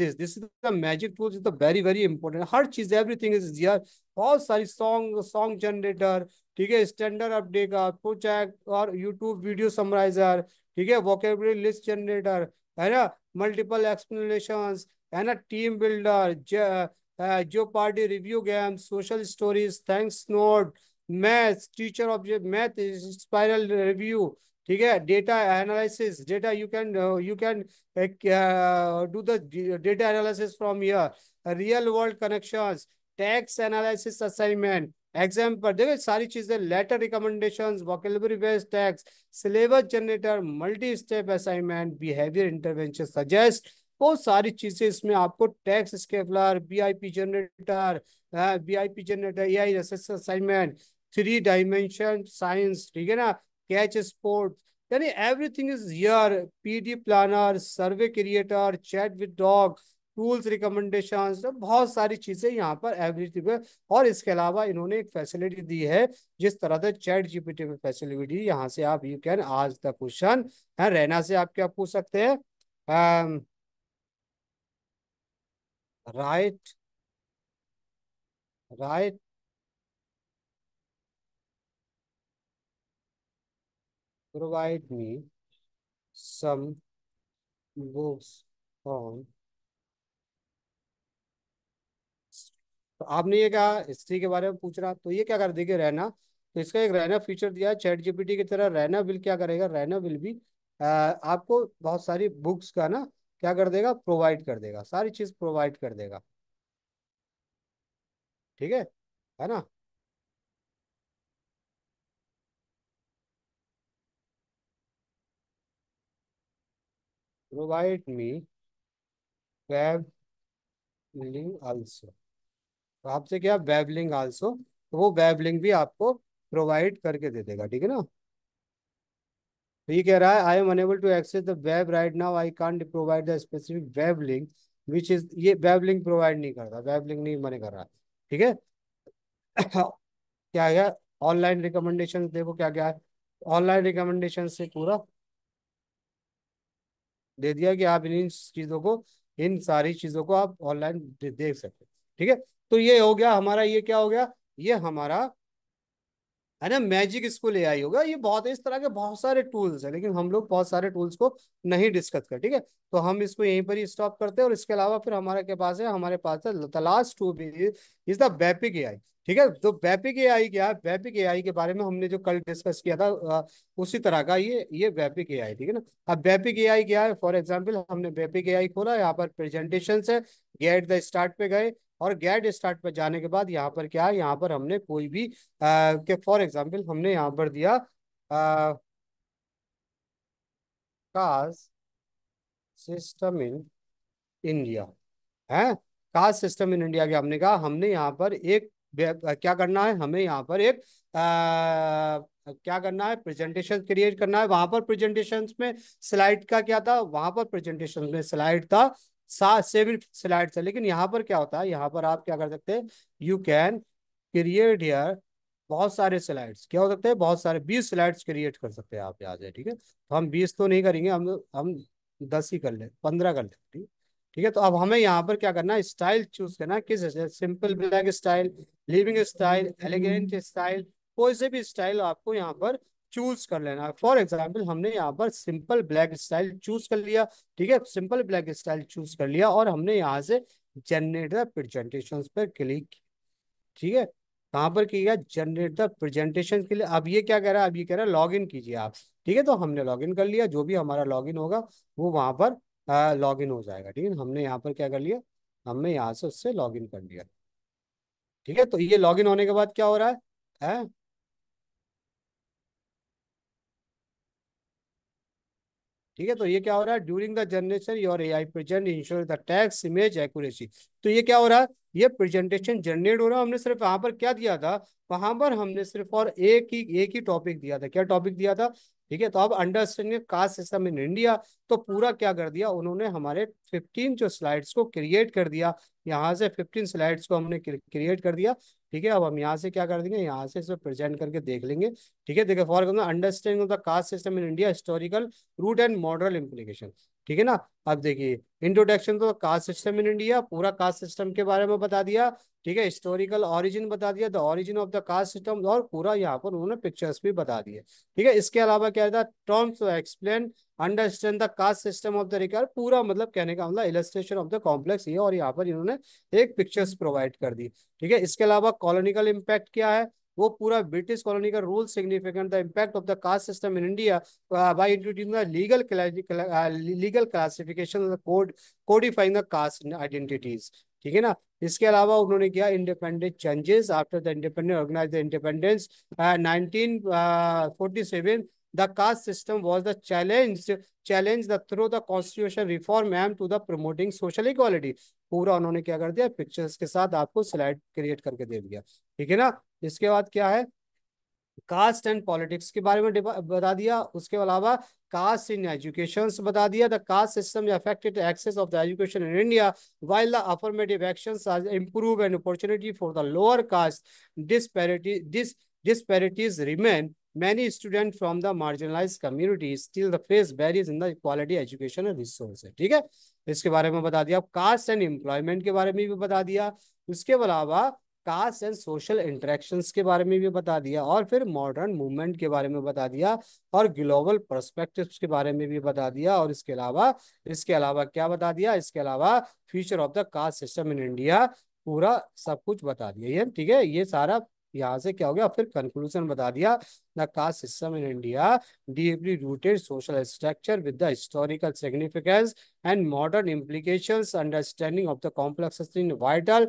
this this is the magic tool is the very very important हर चीज एवरीथिंग इज दियर बहुत सारी सॉन्ग सॉन्ग जनरेटर ठीक है स्टैंडर्ड अपडेट का प्रोजेक्ट और यूट्यूब वीडियो समराइजर ठीक है vocabulary list generator and uh, multiple explanations and a team builder, uh, geoparty review games, social stories, thanks node, math, teacher object, math is spiral review, okay? data analysis, data you can, uh, you can uh, do the uh, data analysis from here, real world connections, text analysis assignment exam पर देखो सारी चीजें letter recommendation vocabulary based text syllabus generator multi step assignment behaviour intervention suggest वो सारी चीजें इसमें आपको text scaffolder BIP generator BIP generator AI assignment three dimension science ठीक है ना कैच स्पोर्ट यानी everything is here PD planner survey creator chat with dog tools recommendation तो बहुत सारी चीज़ें यहाँ पर एवरेज और इसके अलावा इन्होंने एक फैसिलिटी दी है जिस तरह से चैट जीपीटी में फैसिलिटी यहाँ से आप you can ask the question है रैना से आप क्या पूछ सकते हैं right right provide me some books on तो आपने ये क्या हिस्ट्री के बारे में पूछ रहा तो ये क्या कर देंगे रहना तो इसका एक रहना फीचर दिया है चैट जीपीटी की तरह रहना बिल क्या करेगा रहना बिल भी आ, आपको बहुत सारी बुक्स का ना क्या कर देगा प्रोवाइड कर देगा सारी चीज प्रोवाइड कर देगा ठीक है है ना provide me web link also तो आपसे क्या वेब लिंक आल्सो तो वो वेब लिंक भी आपको प्रोवाइड करके दे देगा ठीक है ना तो ये कह रहा है I am unable to access the web right now I can't provide the specific web link which is ये वेब लिंक प्रोवाइड नहीं करता वेब लिंक नहीं मैंने कर रहा ठीक है क्या है ऑनलाइन रिकमेंडेशन देखो क्या क्या है ऑनलाइन रिकमेंडेशन से पूरा दे दिया कि आप इन चीज़ों को इन सारी चीज़ों को आप ऑनलाइन दे, देख सकते ठीक है तो ये हो गया हमारा ये क्या हो गया ये हमारा है ना मैजिक इसको ले आई होगा ये बहुत इस तरह के बहुत सारे टूल्स है लेकिन हम लोग बहुत सारे टूल्स को नहीं डिस्कस कर ठीक है तो हम इसको यहीं पर ही स्टॉप करते हैं और इसके अलावा फिर हमारे के पास है हमारे पास है the last two is the बैपिक ए आई ठीक है तो बैपिक ए आई क्या है बैपिक ए आई के बारे में हमने जो कल डिस्कस किया था उसी तरह का ये ये बैपिक ए आई ठीक है ना अब बैपिक ए आई क्या है फॉर एग्जाम्पल हमने बैपिक ए आई खोला यहाँ पर प्रेजेंटेशन है गेट द स्टार्ट पे गए और गैट स्टार्ट पर जाने के बाद यहाँ पर क्या है यहाँ पर हमने कोई भी के फॉर एग्जाम्पल हमने यहाँ पर दिया कास्ट सिस्टम इन इंडिया है कास्ट सिस्टम इन इंडिया के हमने कहा हमने यहाँ पर एक क्या करना है हमें यहाँ पर एक आ, क्या करना है प्रेजेंटेशन क्रिएट करना है वहां पर प्रेजेंटेशन में स्लाइड का क्या था वहां पर प्रेजेंटेशन में स्लाइड था सात स्लाइड है लेकिन यहाँ पर क्या होता है यहाँ पर आप क्या कर सकते हैं यू कैन क्रिएट हेयर बहुत सारे स्लाइड्स क्या हो सकते हैं बहुत सारे बीस स्लाइड्स क्रिएट कर सकते हैं आप यहाँ से ठीक है तो हम बीस तो नहीं करेंगे हम हम दस ही कर ले पंद्रह कर ले ठीक ठीक है तो अब हमें यहाँ पर क्या करना है स्टाइल चूज करना है किस simple black style living style elegant style कोई से भी स्टाइल आपको यहाँ पर चूज कर लेना फॉर एग्जाम्पल हमने यहाँ पर सिंपल ब्लैक स्टाइल चूज कर लिया ठीक है सिंपल ब्लैक स्टाइल चूज कर लिया और हमने यहाँ से जनरेट द प्रेजेंटेशन पर क्लिक ठीक है कहाँ पर किया जनरेट द प्रेजेंटेशन के लिए अब ये क्या कह रहा है अब ये कह रहा है लॉग इन कीजिए आप ठीक है तो हमने लॉग इन कर लिया जो भी हमारा लॉग इन होगा वो वहाँ पर लॉग इन हो जाएगा ठीक है हमने यहाँ पर क्या कर लिया हमने यहाँ से उससे लॉग इन कर लिया ठीक है तो ये लॉग इन होने के बाद क्या हो रहा है, है? ठीक है तो ये क्या हो रहा है during the generation your A I present ensure the text image accuracy तो ये क्या हो रहा है ये प्रेजेंटेशन जनरेट हो रहा है हमने सिर्फ यहाँ पर क्या दिया था वहां पर हमने सिर्फ और एक ही एक ही टॉपिक दिया था क्या टॉपिक दिया था ठीक है तो अब understanding caste system in India तो पूरा क्या कर दिया उन्होंने हमारे 15 जो स्लाइड्स को क्रिएट कर दिया यहाँ से 15 स्लाइड्स को हमने क्रिएट कर दिया ठीक है अब हम यहाँ से क्या कर देंगे यहाँ से इसे प्रेजेंट करके देख लेंगे ठीक है देखिए for example understanding of the caste system in India historical root and model implication ठीक है ना अब देखिए इंट्रोडक्शन तो कास्ट सिस्टम इन इंडिया पूरा कास्ट सिस्टम के बारे में बता दिया ठीक है हिस्टोरिकल ऑरिजिन बता दिया the origin of the caste system और पूरा यहाँ पर उन्होंने पिक्चर्स भी बता दिए ठीक है इसके अलावा क्या था terms to explain understand the caste system of the रिकार पूरा मतलब कहने का मतलब इलेस्ट्रेशन ऑफ द कॉम्प्लेक्स ये और यहाँ पर इन्होंने एक पिक्चर्स हम्म। प्रोवाइड कर दी ठीक है इसके अलावा कॉलोनिकल इम्पैक्ट क्या है वो पूरा ब्रिटिश कॉलोनी का rule significant the impact of the caste system in India by introducing legal legal classification code codifying the caste identities ठीक है ना इसके अलावा उन्होंने किया independent changes after the independent organise the independence nineteen forty seven the caste system was the challenge challenge the through the constitution reform aim to the promoting social equality पूरा उन्होंने क्या कर दिया पिक्चर्स के साथ आपको स्लाइड क्रिएट करके दे दिया ठीक है ना इसके बाद क्या है कास्ट एंड पॉलिटिक्स के बारे में बता दिया उसके अलावा कास्ट इन एजुकेशन बता दिया the caste system affected access of the education in India while the affirmative action improve and opportunity for the lower caste disparity dis disparities remain many students from the marginalized communities still the face barriers in the quality education and resource ठीक है इसके बारे में बता दिया कास्ट एंड एम्प्लॉयमेंट के बारे में भी बता दिया उसके अलावा कास्ट एंड सोशल इंटरेक्शंस के बारे में भी बता दिया और फिर मॉडर्न मूवमेंट के बारे में बता दिया और ग्लोबल पर्सपेक्टिव्स के बारे में भी बता दिया और इसके अलावा इसके अलावा क्या बता दिया इसके अलावा future of the caste system in India पूरा सब कुछ बता दिया ये ठीक है ये सारा यहाँ से क्या हो गया फिर कंक्लूजन बता दिया the caste system in India deeply rooted social structure with the historical significance and modern implication understanding of the complex in vital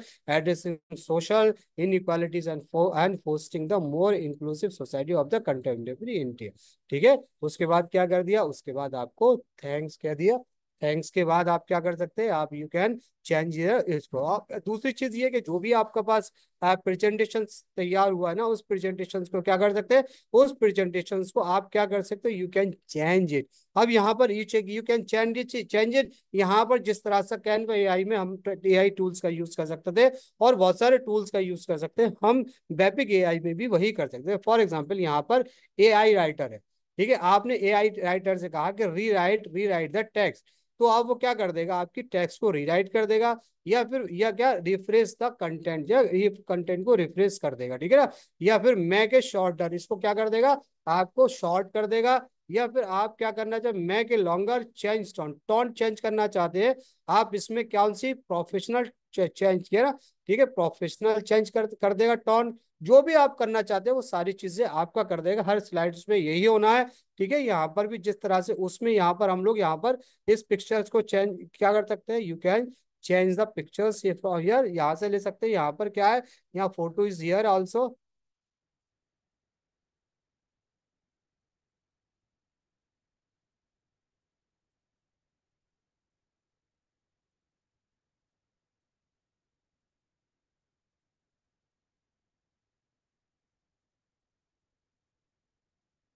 social inequalities and and fostering the more inclusive society of the contemporary India ठीक है उसके बाद क्या कर दिया उसके बाद आपको थैंक्स कह दिया थैंक्स के बाद आप क्या कर सकते हैं आप यू कैन चेंज इसको दूसरी चीज ये कि जो भी आपके पास प्रेजेंटेशन तैयार हुआ है ना उस प्रेजेंटेशन को क्या कर सकते हैं उस प्रेजेंटेशन को आप क्या कर सकते हो यू कैन चेंज इट अब यहाँ पर you check you can change it change it यहाँ पर जिस तरह से कैन को एआई में हम एआई टूल्स का यूज कर सकते थे और बहुत सारे टूल्स का यूज कर सकते हैं हम बेपिक एआई में भी वही कर सकते हैं फॉर एग्जाम्पल यहाँ पर एआई राइटर है ठीक है आपने एआई राइटर से कहा कि री राइट री राइट द टेक्स्ट तो आप वो क्या कर देगा आपकी टेक्स्ट को रिराइट कर देगा या फिर या क्या रिफ्रेश द कंटेंट या कंटेंट को रिफ्रेश कर देगा ठीक है ना या फिर मैक के शॉर्ट डन इसको क्या कर देगा आपको शॉर्ट कर देगा या फिर आप क्या करना चाहते मैं के longer change tone tone change करना चाहते हैं आप इसमें क्या सी प्रोफेशनल चेंज किया ठीक है प्रोफेशनल चेंज कर कर देगा टॉन जो भी आप करना चाहते हैं वो सारी चीजें आपका कर देगा हर स्लाइड में यही होना है ठीक है यहाँ पर भी जिस तरह से उसमें यहाँ पर हम लोग यहाँ पर इस पिक्चर्स को चेंज क्या कर सकते हैं you can change the pictures यहाँ से ले सकते हैं यहाँ पर क्या है यहाँ फोटो इज हियर ऑल्सो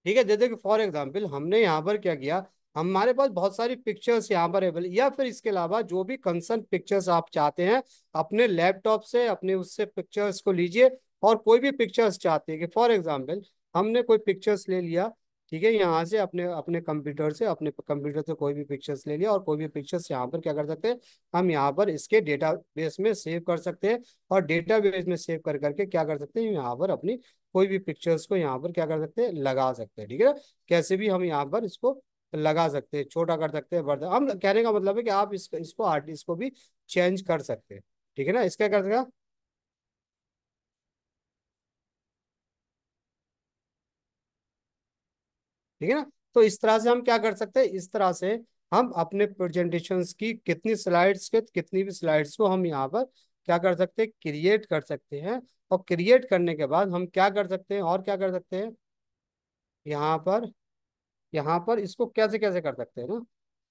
ठीक है जैसे कि फॉर एग्जाम्पल हमने यहाँ पर क्या किया हमारे पास बहुत सारी पिक्चर्स यहाँ पर अवेलेबल या फिर इसके अलावा जो भी कंसर्न पिक्चर्स आप चाहते हैं अपने लैपटॉप से अपने उससे पिक्चर्स को लीजिए और कोई भी पिक्चर्स चाहते हैं कि फॉर एग्जाम्पल हमने कोई पिक्चर्स ले लिया ठीक है यहाँ से अपने अपने कंप्यूटर से अपने कंप्यूटर से कोई भी पिक्चर्स ले लिया और कोई भी पिक्चर्स यहाँ पर क्या कर सकते हैं हम यहाँ पर इसके डेटाबेस में सेव कर सकते हैं और डेटाबेस में सेव कर करके क्या कर सकते हैं यहाँ पर अपनी कोई भी पिक्चर्स को यहाँ पर क्या कर सकते हैं लगा सकते हैं ठीक है कैसे भी हम यहाँ पर इसको लगा सकते हैं छोटा कर सकते हैं बड़ा हम कहने का मतलब है कि आप इस, इसको आर्ट इसको भी चेंज कर सकते हैं ठीक है ना इसका कर सकते ठीक है ना तो इस तरह से हम क्या कर सकते हैं इस तरह से हम अपने प्रेजेंटेशंस की कितनी स्लाइड्स के कितनी भी स्लाइड्स को हम यहाँ पर क्या कर सकते हैं क्रिएट कर सकते हैं और क्रिएट करने के बाद हम क्या कर सकते हैं और क्या कर सकते हैं यहाँ पर यहाँ पर इसको कैसे कैसे कर सकते हैं ना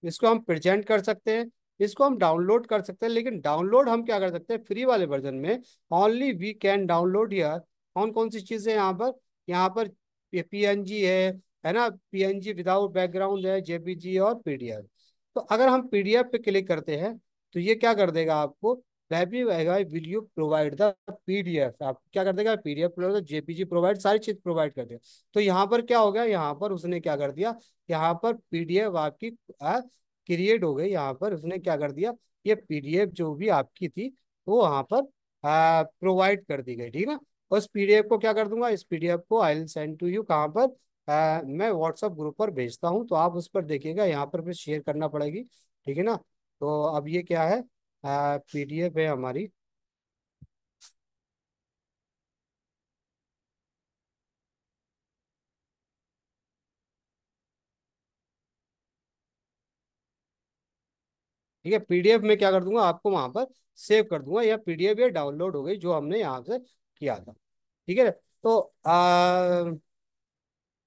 इसको हम प्रेजेंट कर सकते हैं इसको हम डाउनलोड कर सकते हैं लेकिन डाउनलोड हम क्या कर सकते हैं फ्री वाले वर्जन में only we can download here कौन कौन सी चीज़ें यहाँ पर यहाँ पर पी एन जी है है ना P N G without background है जे जी और पी तो अगर हम पी डी एफ पे क्लिक करते हैं तो ये क्या कर देगा आपको लाइब्रेरी रहेगा will you provide the PDF आप क्या कर देगा पीडीएफ प्रोवाइड जेपीजी प्रोवाइड सारी चीज प्रोवाइड कर दिया तो यहाँ पर क्या हो गया यहाँ पर उसने क्या कर दिया यहाँ पर पीडीएफ आपकी क्रिएट हो गई यहाँ पर उसने क्या कर दिया ये पीडीएफ जो भी आपकी थी वो वहाँ पर प्रोवाइड कर दी गई ठीक ना उस पीडीएफ को क्या कर दूंगा इस पीडीएफ को I will send to you कहाँ पर आ, मैं व्हाट्सएप ग्रुप पर भेजता हूँ तो आप उस पर देखिएगा यहाँ पर फिर शेयर करना पड़ेगी ठीक है ना तो अब ये क्या है पीडीएफ है हमारी ठीक है पीडीएफ में क्या कर दूंगा आपको वहां पर सेव कर दूंगा या पीडीएफ या डाउनलोड हो गई जो हमने यहाँ से किया था ठीक है तो आ,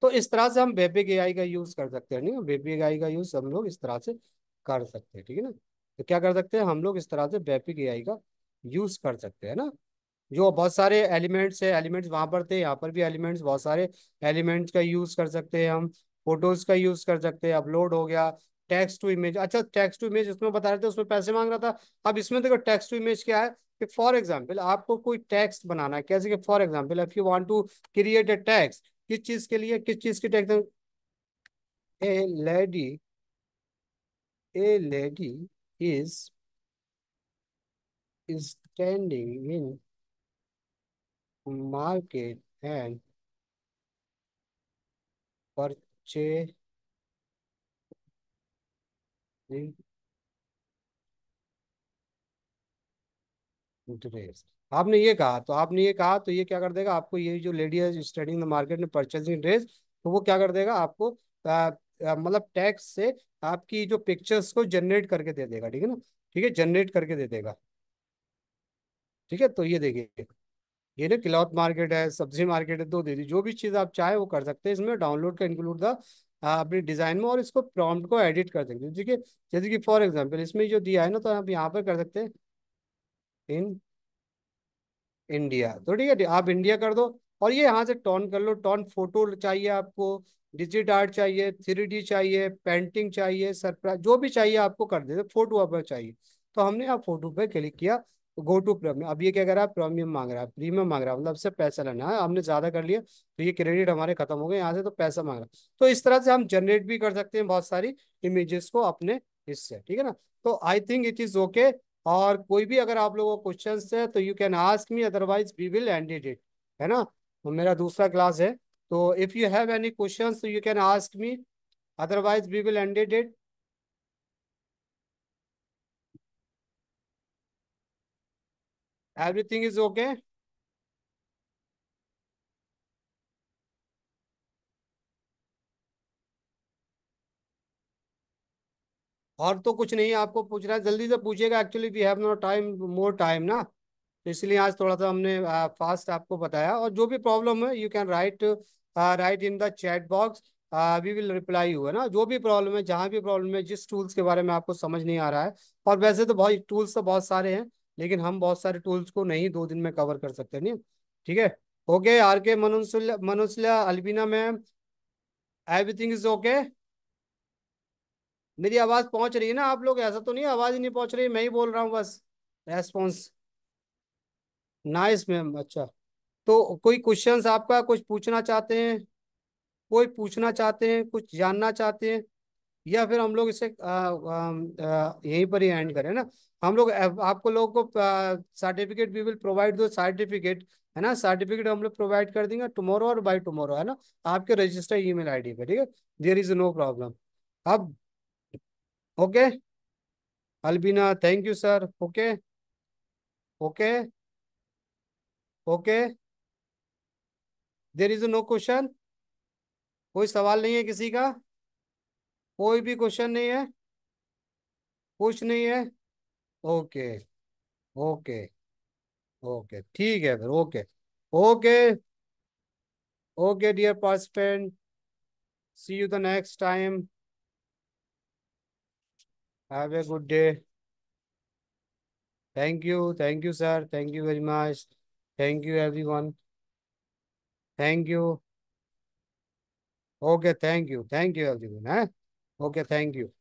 तो इस तरह से हम वेबिक आई का यूज कर सकते हैं नहीं वेबिक एआई का यूज हम लोग इस तरह से कर सकते हैं ठीक है ना तो क्या कर सकते हैं हम लोग इस तरह से बेपिक ए का यूज कर सकते हैं ना जो बहुत सारे एलिमेंट्स है एलिमेंट्स वहां पर थे यहाँ पर भी एलिमेंट्स बहुत सारे एलिमेंट्स का यूज कर सकते हैं हम फोटोज का यूज कर सकते हैं अपलोड हो गया टेक्स टू इमेज अच्छा टेक्स टू इमेज उसमें बता रहे थे उसमें पैसे मांग रहा था अब इसमें देखो टेक्स टू इमेज क्या है कि फॉर एग्जाम्पल आपको कोई टेक्स्ट बनाना है कैसे कि for example if you want to create a text किस चीज के लिए किस चीज की text a lady a lady is standing in market and purchase dress आपने ये कहा तो आपने ये कहा तो ये क्या कर देगा आपको ये जो लेडी है स्टडिंग द मार्केट में परचेजिंग ड्रेस तो वो क्या कर देगा आपको मतलब टैक्स से आपकी जो पिक्चर्स को जनरेट करके दे देगा ठीक है ना ठीक है जनरेट करके दे देगा ठीक है तो ये देखिए ये ना क्लॉथ मार्केट है सब्जी मार्केट है दो दे दी जो भी चीज़ आप चाहे वो कर सकते हैं इसमें डाउनलोड का इंक्लूड था अपने डिज़ाइन में और इसको प्रॉम्प्ट को एडिट कर सकते हैं ठीक है जैसे कि फॉर एग्जांपल इसमें जो दिया है ना तो आप यहाँ पर कर सकते हैं इन इंडिया तो ठीक है आप इंडिया कर दो और ये यहाँ से टॉन कर लो टॉन फोटो चाहिए आपको डिजिट आर्ट चाहिए थ्री चाहिए पेंटिंग चाहिए सरप्राइज जो भी चाहिए आपको कर देते फोटो आप चाहिए तो हमने आप फोटो पे क्लिक किया गो टू प्रीमियम अब ये क्या कर रहा है प्रीमियम मांग रहा है प्रीमियम मांग रहा है मतलब से पैसा लेना है हमने ज़्यादा कर लिया तो ये क्रेडिट हमारे खत्म हो गए यहाँ से तो पैसा मांग रहा है तो इस तरह से हम जनरेट भी कर सकते हैं बहुत सारी इमेजेस को अपने इससे ठीक है ना तो I think it is okay और कोई भी अगर आप लोगों को क्वेश्चन है तो you can ask me otherwise we will end it है ना तो मेरा दूसरा क्लास है तो if you have any question you can ask me otherwise we will ended it everything is okay और तो कुछ नहीं आपको पूछ रहा है जल्दी से पूछेगा actually we have no time more time ना तो इसलिए आज थोड़ा सा हमने फास्ट आपको बताया और जो भी प्रॉब्लम है you can write write in the chat box we will reply हुआ ना जो भी प्रॉब्लम है जहाँ भी प्रॉब्लम है जिस टूल्स के बारे में आपको समझ नहीं आ रहा है और वैसे तो बहुत टूल्स तो बहुत सारे हैं लेकिन हम बहुत सारे टूल्स को नहीं दो दिन में कवर कर सकते नहीं ठीक है ओके आर के मनुसला मनुसला Albina ma'am everything is okay मेरी आवाज़ पहुंच रही है ना आप लोग ऐसा तो नहीं आवाज़ ही नहीं पहुंच रही मैं ही बोल रहा हूँ बस रेस्पॉन्स नाइस मैम अच्छा तो कोई क्वेश्चंस आपका कुछ पूछना चाहते हैं कोई पूछना चाहते हैं कुछ जानना चाहते हैं या फिर हम लोग इसे यहीं पर ही एंड करें ना हम लोग आपको लोगों को सर्टिफिकेट वी विल प्रोवाइड दो सर्टिफिकेट है ना सर्टिफिकेट हम लोग प्रोवाइड कर देंगे टुमारो और बाय टुमारो है ना आपके रजिस्टर ईमेल आईडी पे ठीक है देर इज नो प्रॉब्लम अब okay Albina thank you sir okay okay okay there is no question कोई सवाल नहीं है किसी का कोई भी क्वेश्चन नहीं है कुछ नहीं है ओके ओके ओके ठीक है फिर okay okay okay dear participant see you the next time have a good day thank you thank you sir thank you very much Thank you, everyone. Thank you. Okay, thank you. Thank you, everyone. Huh? Okay, thank you.